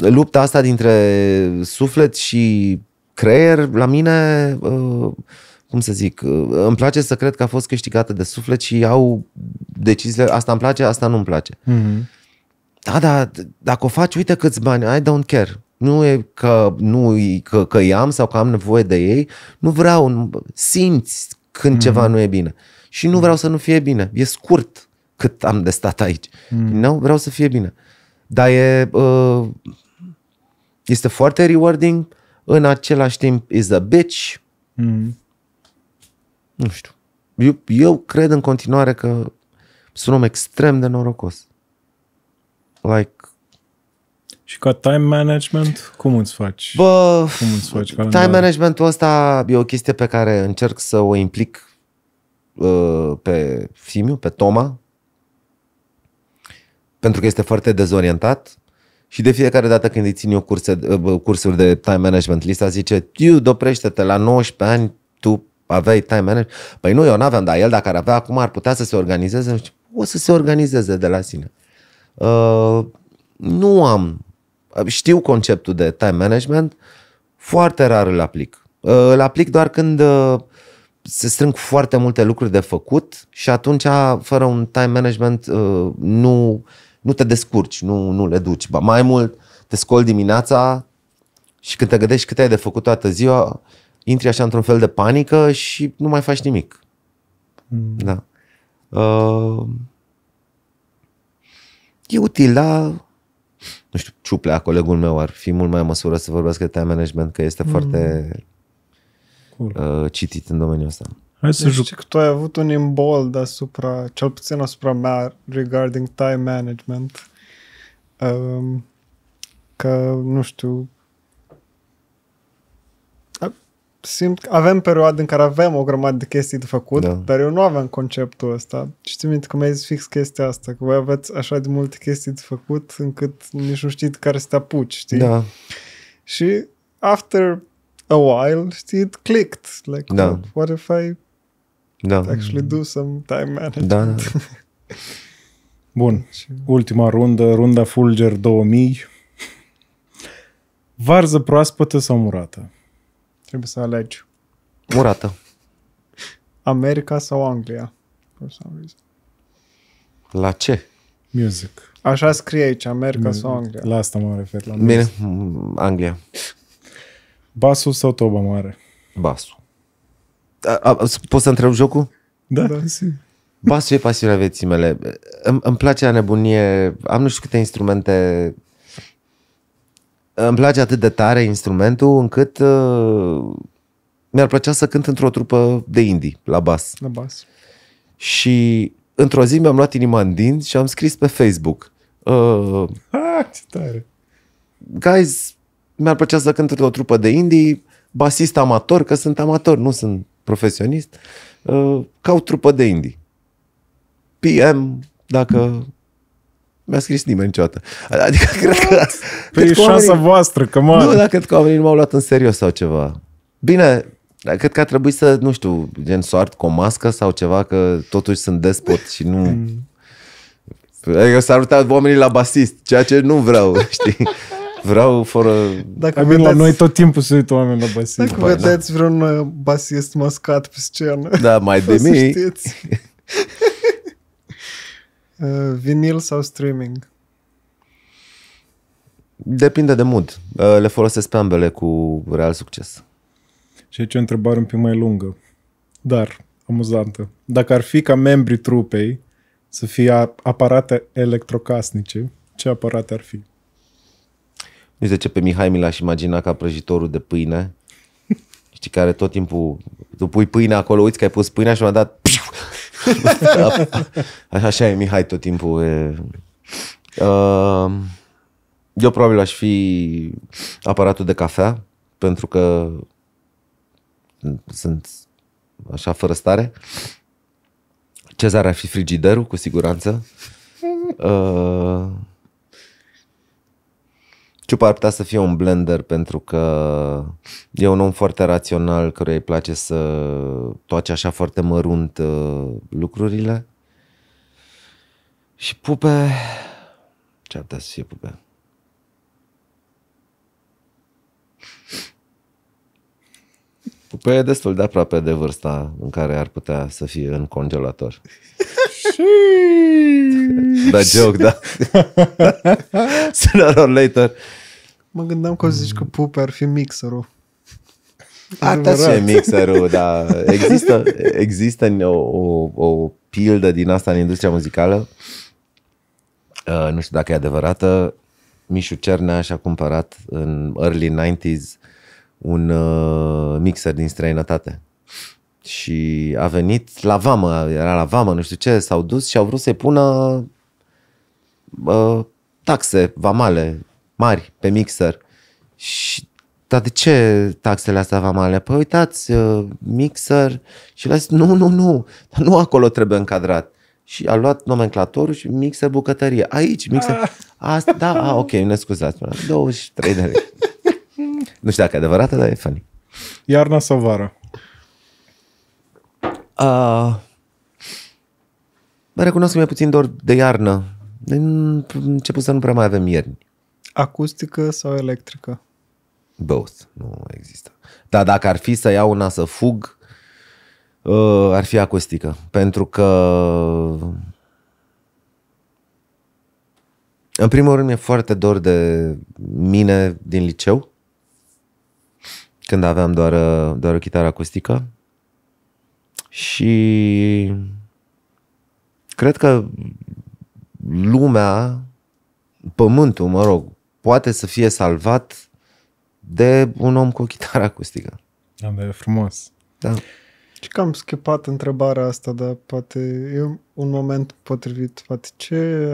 lupta asta dintre suflet și creier, la mine, uh, cum să zic, uh, îmi place să cred că a fost câștigată de suflet și au deciziile, asta îmi place, asta nu îmi place. Mm-hmm. Da, da, dacă o faci, uite câți bani, I don't care. Nu e că nu că, că i-am sau că am nevoie de ei, nu vreau, simți când mm-hmm. ceva nu e bine. Și nu vreau să nu fie bine. E scurt cât am de stat aici. Mm. Mm-hmm. Nu, vreau să fie bine. Dar e uh, este foarte rewarding, în același timp is a bitch. Mm. Nu știu. Eu, eu cred în continuare că sunt om extrem de norocos. Like, și ca time management, cum îți faci? Bă, cum îți faci calendarul? time managementul ăsta e o chestie pe care încerc să o implic uh, pe Fimiu, pe Toma, pentru că este foarte dezorientat și de fiecare dată când îi țin eu curse, cursuri de time management, lista zice, tu doprește-te, la 19 ani tu aveai time management. Păi nu, eu nu aveam dar el dacă ar avea acum ar putea să se organizeze. O să se organizeze de la sine. Uh, nu am. Știu conceptul de time management, foarte rar îl aplic. Uh, îl aplic doar când uh, se strâng foarte multe lucruri de făcut și atunci, fără un time management, uh, nu uh, nu te descurci, nu, nu le duci. Ba mai mult, te scoli dimineața și când te gândești cât ai de făcut toată ziua, intri așa într-un fel de panică și nu mai faci nimic. Mm. Da. Uh, e util, la, da. nu știu, Ciuplea, colegul meu, ar fi mult mai în măsură să vorbească de time management, că este mm. foarte cool. uh, citit în domeniul ăsta. Hai să deci, juc. că tu ai avut un imbold asupra, cel puțin asupra mea, regarding time management. Um, că, nu știu, simt că avem perioade în care avem o grămadă de chestii de făcut, da. dar eu nu aveam conceptul ăsta. Și ți minte că mi-ai zis fix chestia asta, că voi aveți așa de multe chestii de făcut încât nici nu știți care să te apuci, știi? Da. Și after a while, știi, it clicked. Like, da. what if I da. Actually do some time management. Da, da. da. Bun. Ultima rundă, runda Fulger 2000. Varză proaspătă sau murată? Trebuie să alegi. Murată. America sau Anglia? For some reason. La ce? Music. Așa scrie aici, America Music. sau mm, Anglia. La asta mă refer. La Bine, Anglia. Basul sau toba mare? Basul. A, a, poți să întreb jocul? Da, da, sigur. Basul e pasiunea vieții mele. Îmi, îmi place la nebunie. Am nu știu câte instrumente. Îmi place atât de tare instrumentul încât uh, mi-ar plăcea să cânt într-o trupă de indie, la bas. La bas. Și într-o zi mi-am luat inima în din și am scris pe Facebook. Uh, ah, ce tare! Guys, mi-ar plăcea să cânt într-o trupă de indie, basist amator, că sunt amator, nu sunt profesionist, uh, ca o trupă de indie. PM, dacă mi-a scris nimeni niciodată. Adică cred că... Păi cred e că șansa oamenii, voastră, că mă... Nu, dar cred că oamenii nu m-au luat în serios sau ceva. Bine, cred că a trebuit să, nu știu, gen soart cu o mască sau ceva, că totuși sunt despot și nu... Mm. Adică s-ar oamenii la basist, ceea ce nu vreau, știi? Vreau fără... Dacă Avem vedeți... la noi tot timpul să uită oameni la basist. Dacă Bă, păi, da. vedeți da. vreun uh, basist mascat pe scenă, da, mai de mii. Știți. Uh, vinil sau streaming? Depinde de mood. Uh, le folosesc pe ambele cu real succes. Și aici o întrebare un pic mai lungă, dar amuzantă. Dacă ar fi ca membrii trupei să fie aparate electrocasnice, ce aparate ar fi? Nu zice pe Mihai mi l-aș imagina ca prăjitorul de pâine. Știi, care tot timpul, tu pui pâine acolo, uiți că ai pus pâinea și m-a dat... Așa e Mihai tot timpul. E... Uh, eu probabil aș fi aparatul de cafea, pentru că sunt așa fără stare. Cezar ar fi frigiderul, cu siguranță. Uh, Ciupa ar putea să fie un blender pentru că e un om foarte rațional căruia îi place să toace așa foarte mărunt uh, lucrurile. Și pupe... Ce ar putea să fie pupe? Pupe e destul de aproape de vârsta în care ar putea să fie în congelator. da, joke, da. Sooner or later. Mă gândeam că o zici că pupe ar fi mixerul. Atât e mixerul, da. da. Există, există o, o, o pildă din asta în industria muzicală. Uh, nu știu dacă e adevărată. Mișu Cernea și-a cumpărat în early 90s un uh, mixer din străinătate. Și a venit la vamă, era la vamă, nu știu ce, s-au dus și au vrut să-i pună bă, taxe vamale mari pe mixer. Și dar de ce taxele astea vamale? Păi uitați, uh, mixer și le-a nu, nu, nu, dar nu acolo trebuie încadrat. Și a luat nomenclatorul și mixer bucătărie. Aici, mixer. Ah. Asta, da, a, ok, ne scuzați. 23 de lei. Nu știu dacă e adevărată, dar e funny. Iarna sau vara? Uh, recunosc că mi-e puțin dor de iarnă. De început să nu prea mai avem ierni. Acustică sau electrică? Both. Nu există. Dar dacă ar fi să iau una să fug, uh, ar fi acustică. Pentru că În primul rând, mi-e foarte dor de mine din liceu, când aveam doar, uh, doar o chitară acustică. Și cred că lumea, pământul, mă rog, poate să fie salvat de un om cu o chitară acustică. Da, e frumos. Da. Și că am scăpat întrebarea asta, dar poate e un moment potrivit. Poate ce,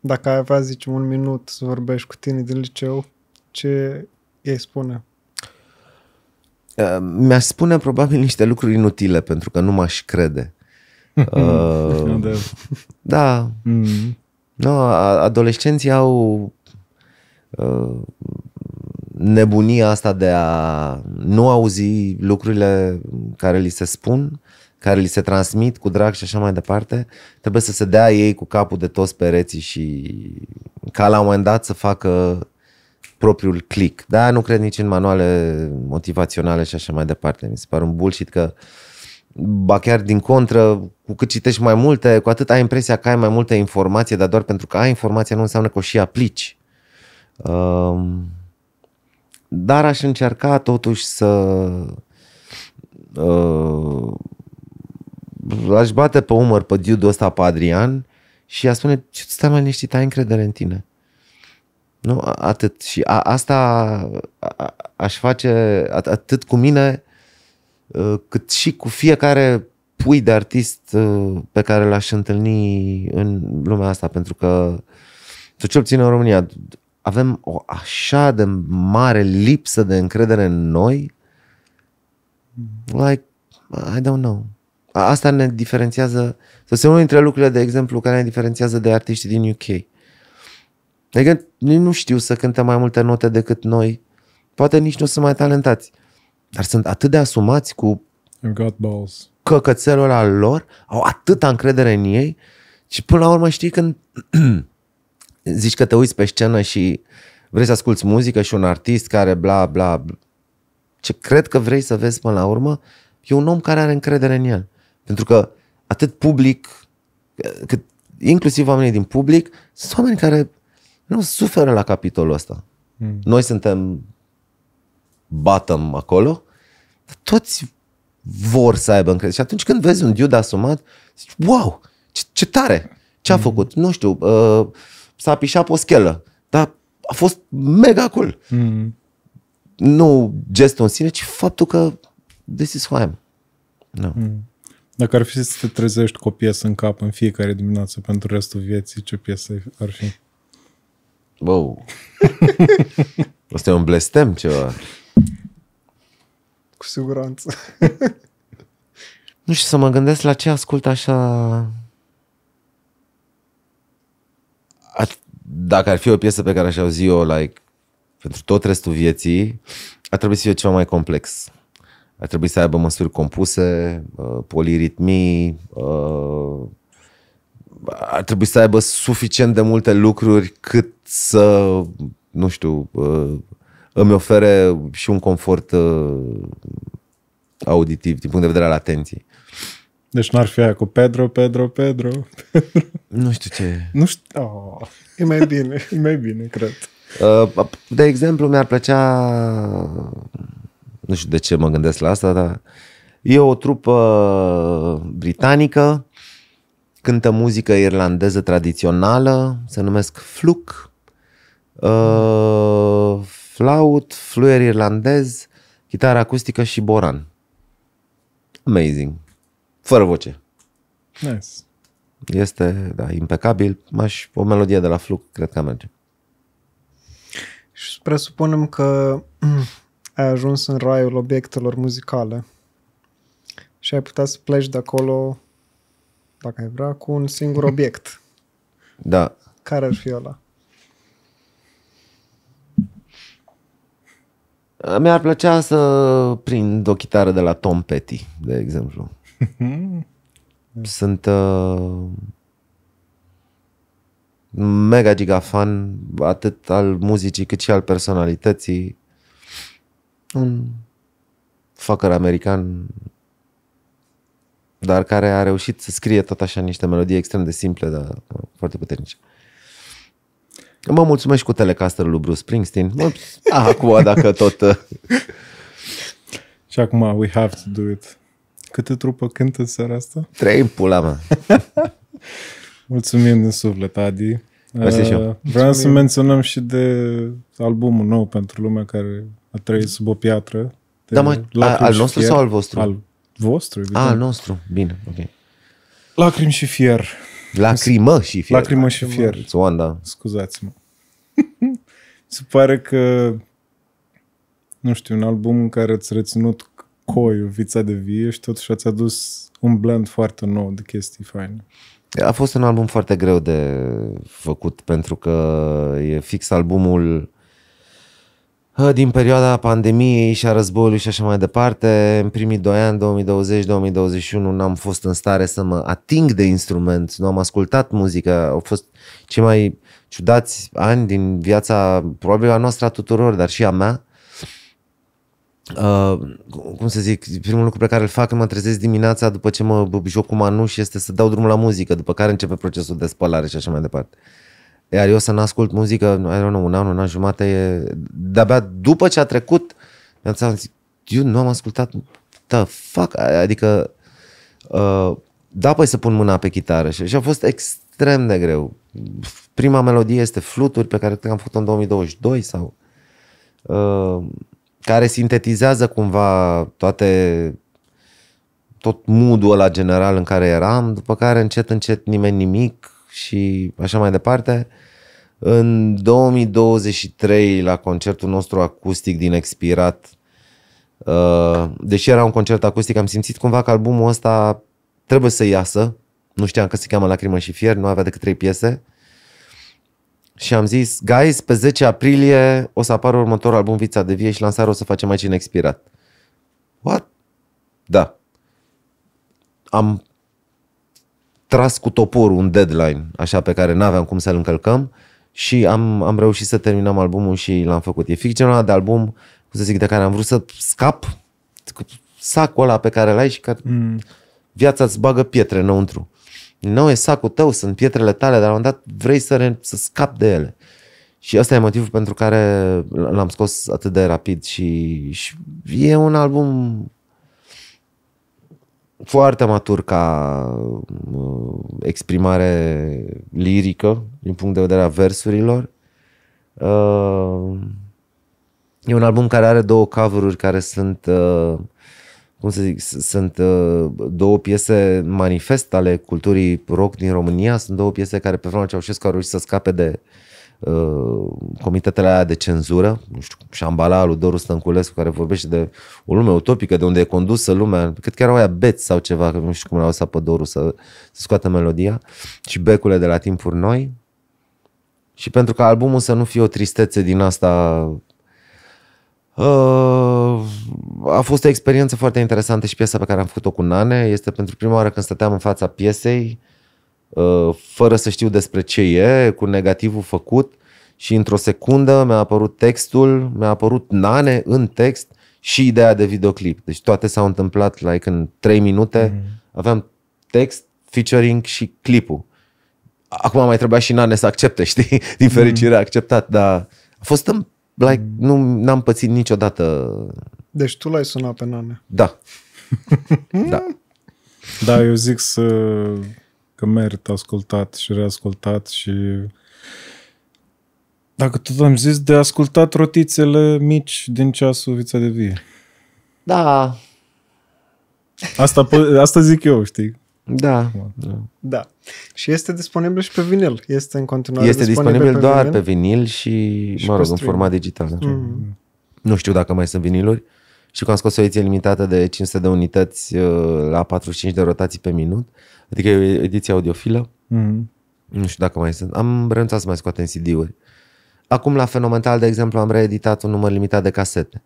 dacă ai avea, zicem, un minut să vorbești cu tine din liceu, ce ei spune? Ehm, mi-aș spune probabil niște lucruri inutile pentru că nu m-aș crede. Uh, da. Mm-hmm. No, adolescenții au uh, nebunia asta de a nu auzi lucrurile care li se spun, care li se transmit cu drag și așa mai departe, trebuie să se dea ei cu capul de toți pereții și ca la un moment dat să facă propriul click. Da, nu cred nici în manuale motivaționale și așa mai departe. Mi se pare un bullshit că ba chiar din contră, cu cât citești mai multe, cu atât ai impresia că ai mai multe informații, dar doar pentru că ai informația nu înseamnă că o și aplici. Um, dar aș încerca totuși să uh, aș bate pe umăr pe diudul ăsta pe Adrian și a spune, ce stai mai liniștit, ai încredere în tine. Nu, atât. Și a, asta a, aș face atât cu mine, ă, cât și cu fiecare pui de artist ă, pe care l-aș întâlni în lumea asta, pentru că tot ce obține în România, avem o așa de mare lipsă de încredere în noi, like, I don't know. Asta ne diferențiază, Să se unul dintre lucrurile, de exemplu, care ne diferențiază de artiștii din UK. Adică nu știu să cânte mai multe note decât noi. Poate nici nu sunt mai talentați. Dar sunt atât de asumați cu căcățelul al lor, au atâta încredere în ei și până la urmă știi când zici că te uiți pe scenă și vrei să asculți muzică și un artist care bla bla, bla ce cred că vrei să vezi până la urmă, e un om care are încredere în el. Pentru că atât public, cât inclusiv oamenii din public, sunt oameni care nu suferă la capitolul ăsta. Mm. Noi suntem bottom acolo, dar toți vor să aibă încredere. Și atunci când vezi un diud asumat, zici, wow, ce, ce tare! Ce a mm. făcut? Nu știu, uh, s-a pișat pe o schelă, dar a fost mega cool. Mm. Nu gestul în sine, ci faptul că this is who I am. No. Mm. Dacă ar fi să te trezești cu o piesă în cap în fiecare dimineață pentru restul vieții, ce piesă ar fi? Wow. Asta e un blestem ceva. Cu siguranță. nu știu să mă gândesc la ce ascult așa... A- dacă ar fi o piesă pe care aș auzi-o like, pentru tot restul vieții, ar trebui să fie ceva mai complex. Ar trebui să aibă măsuri compuse, uh, poliritmii, uh, ar trebui să aibă suficient de multe lucruri cât să, nu știu, uh, îmi ofere și un confort uh, auditiv din punct de vedere al atenției. Deci n-ar fi aia cu Pedro, Pedro, Pedro, Pedro. Nu știu ce Nu știu. Oh, e mai bine, e mai bine, cred. Uh, de exemplu, mi-ar plăcea, nu știu de ce mă gândesc la asta, dar e o trupă britanică, cântă muzică irlandeză tradițională, se numesc Fluke Uh, flaut, fluier irlandez, chitară acustică și boran. Amazing. Fără voce. Nice. Este, da, impecabil. Aș, o melodie de la Fluc, cred că merge. Și presupunem că mm, ai ajuns în raiul obiectelor muzicale și ai putea să pleci de acolo, dacă ai vrea, cu un singur obiect. Da. Care ar fi ăla? Mi-ar plăcea să prind o chitară de la Tom Petty, de exemplu. Sunt uh, mega gigafan fan atât al muzicii cât și al personalității. Un fucker american dar care a reușit să scrie tot așa niște melodii extrem de simple, dar foarte puternice. Uh, Mă mulțumesc cu telecasterul lui Bruce Springsteen. Mă, da, acum dacă tot... Uh. și acum we have to do it. Câte trupă cântă seara asta? Trei pula mea. Mulțumim din suflet, Adi. Mersi și eu. Uh, vreau Mulțumim. să menționăm și de albumul nou pentru lumea care a trăit sub o piatră. Da, mă, a, al nostru fier. sau al vostru? Al vostru, ah, evident. A, al nostru, bine, ok. Lacrimi și fier. Lacrimă și fier. Lacrimă și fier. Țoanda. Scuzați-mă. Se pare că, nu știu, un album în care ați reținut coiul, vița de vie și totuși ați adus un blend foarte nou de chestii faine. A fost un album foarte greu de făcut pentru că e fix albumul din perioada pandemiei și a războiului și așa mai departe, în primii doi ani, 2020-2021, n-am fost în stare să mă ating de instrument, nu am ascultat muzică, au fost cei mai ciudați ani din viața, probabil a noastră a tuturor, dar și a mea. Uh, cum să zic, primul lucru pe care îl fac când mă trezesc dimineața după ce mă joc cu manuși este să dau drumul la muzică, după care începe procesul de spălare și așa mai departe. Uh, iar eu să n-ascult muzică, nu don't know, un an, un an jumate, e... de-abia după ce a trecut, mi-am zis, eu nu am ascultat, the fuck, adică, uh, da, păi să pun mâna pe chitară și, și a fost extrem de greu. Prima melodie este Fluturi, pe care cred că am făcut-o în 2022 sau... Uh, care sintetizează cumva toate tot moodul ăla general în care eram, după care încet, încet nimeni nimic, și așa mai departe. În 2023, la concertul nostru acustic din Expirat, uh, deși era un concert acustic, am simțit cumva că albumul ăsta trebuie să iasă. Nu știam că se cheamă Lacrimă și Fier, nu avea decât trei piese. Și am zis, guys, pe 10 aprilie o să apară următorul album Vița de Vie și lansarea o să facem aici în Expirat. What? Da. Am tras cu toporul un deadline, așa pe care n-aveam cum să-l încălcăm și am, am reușit să terminăm albumul și l-am făcut. E fix genul de album, cum să zic, de care am vrut să scap cu sacul ăla pe care l-ai și care mm. viața îți bagă pietre înăuntru. Nu e sacul tău, sunt pietrele tale, dar la un dat vrei să, re- să scapi de ele. Și asta e motivul pentru care l-am scos atât de rapid și, și e un album foarte matur ca uh, exprimare lirică din punct de vedere a versurilor. Uh, e un album care are două cover uri care sunt, uh, cum să zic, sunt două piese manifest ale culturii rock din România, sunt două piese care pe vremea Ceaușescu au reușit să scape de uh, Uh, comitetele aia de cenzură, nu știu, Șambala lui Doru Stănculescu, care vorbește de o lume utopică, de unde e condusă lumea, cred că era aia beți sau ceva, că nu știu cum l-au lăsat pe Doru să, să scoată melodia, și becule de la timpuri noi, și pentru că albumul să nu fie o tristețe din asta uh, a fost o experiență foarte interesantă și piesa pe care am făcut-o cu Nane este pentru prima oară când stăteam în fața piesei Uh, fără să știu despre ce e, cu negativul făcut și într-o secundă mi-a apărut textul, mi-a apărut Nane în text și ideea de videoclip. Deci toate s-au întâmplat like în 3 minute. Mm-hmm. Aveam text, featuring și clipul. Acum mai trebuia și Nane să accepte, știi? Din fericire a acceptat, dar a fost în, like, nu n-am pățit niciodată. Deci tu l-ai sunat pe Nane. Da. da. Da, eu zic să că merită ascultat și reascultat și dacă tot am zis de ascultat rotițele mici din ceasul Vița de Vie. Da. Asta, asta zic eu, știi? Da. da. da. Și este disponibil și pe vinil. Este în continuare Este disponibil, disponibil pe doar vinil. pe vinil și, și mă rog, în forma digitală Mm-hmm. Da. Nu știu dacă mai sunt viniluri și că am scos o ediție limitată de 500 de unități uh, la 45 de rotații pe minut. Adică e o ediție audiofilă. mm Nu știu dacă mai sunt. Am renunțat să mai scoatem CD-uri. Acum la fenomenal de exemplu, am reeditat un număr limitat de casete.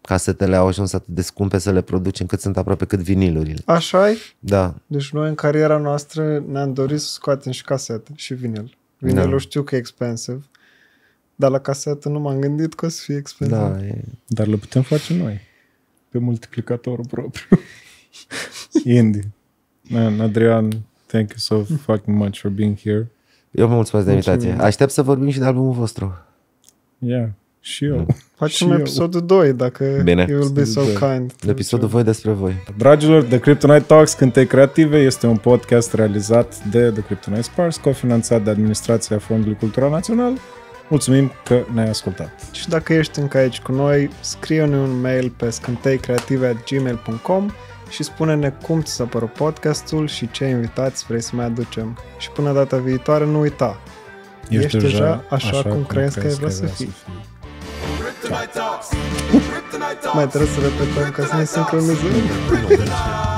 Casetele au ajuns atât de scumpe să le produci încât sunt aproape cât vinilurile. Așa e? Da. Deci noi în cariera noastră ne-am dorit să scoatem și casete și vinil. Vinilul da. știu că e expensive, dar la casetă nu m-am gândit că o să fie expensive. Da, e... Dar le putem face noi pe multiplicatorul propriu. Indy. Man, Adrian, thank you so fucking much for being here. Eu vă mulțumesc de invitație. Aștept să vorbim și de albumul vostru. Yeah. Și eu. Mm. Facem și episodul eu. 2, dacă Bine. you will be so kind. Episodul voi despre voi. Dragilor, The Kryptonite Talks, Cântei Creative, este un podcast realizat de The Kryptonite Sparks, cofinanțat de Administrația Fondului Cultural Național Mulțumim că ne-ai ascultat. Și dacă ești încă aici cu noi, scrie-ne un mail pe scânteicreative@gmail.com și spune-ne cum ți s-a părut podcastul și ce invitați vrei să mai aducem. Și până data viitoare, nu uita, ești, ești deja, așa, așa cum, cum crezi că ai vrea să fii. Mai trebuie să repetăm ca să ne sincronizăm.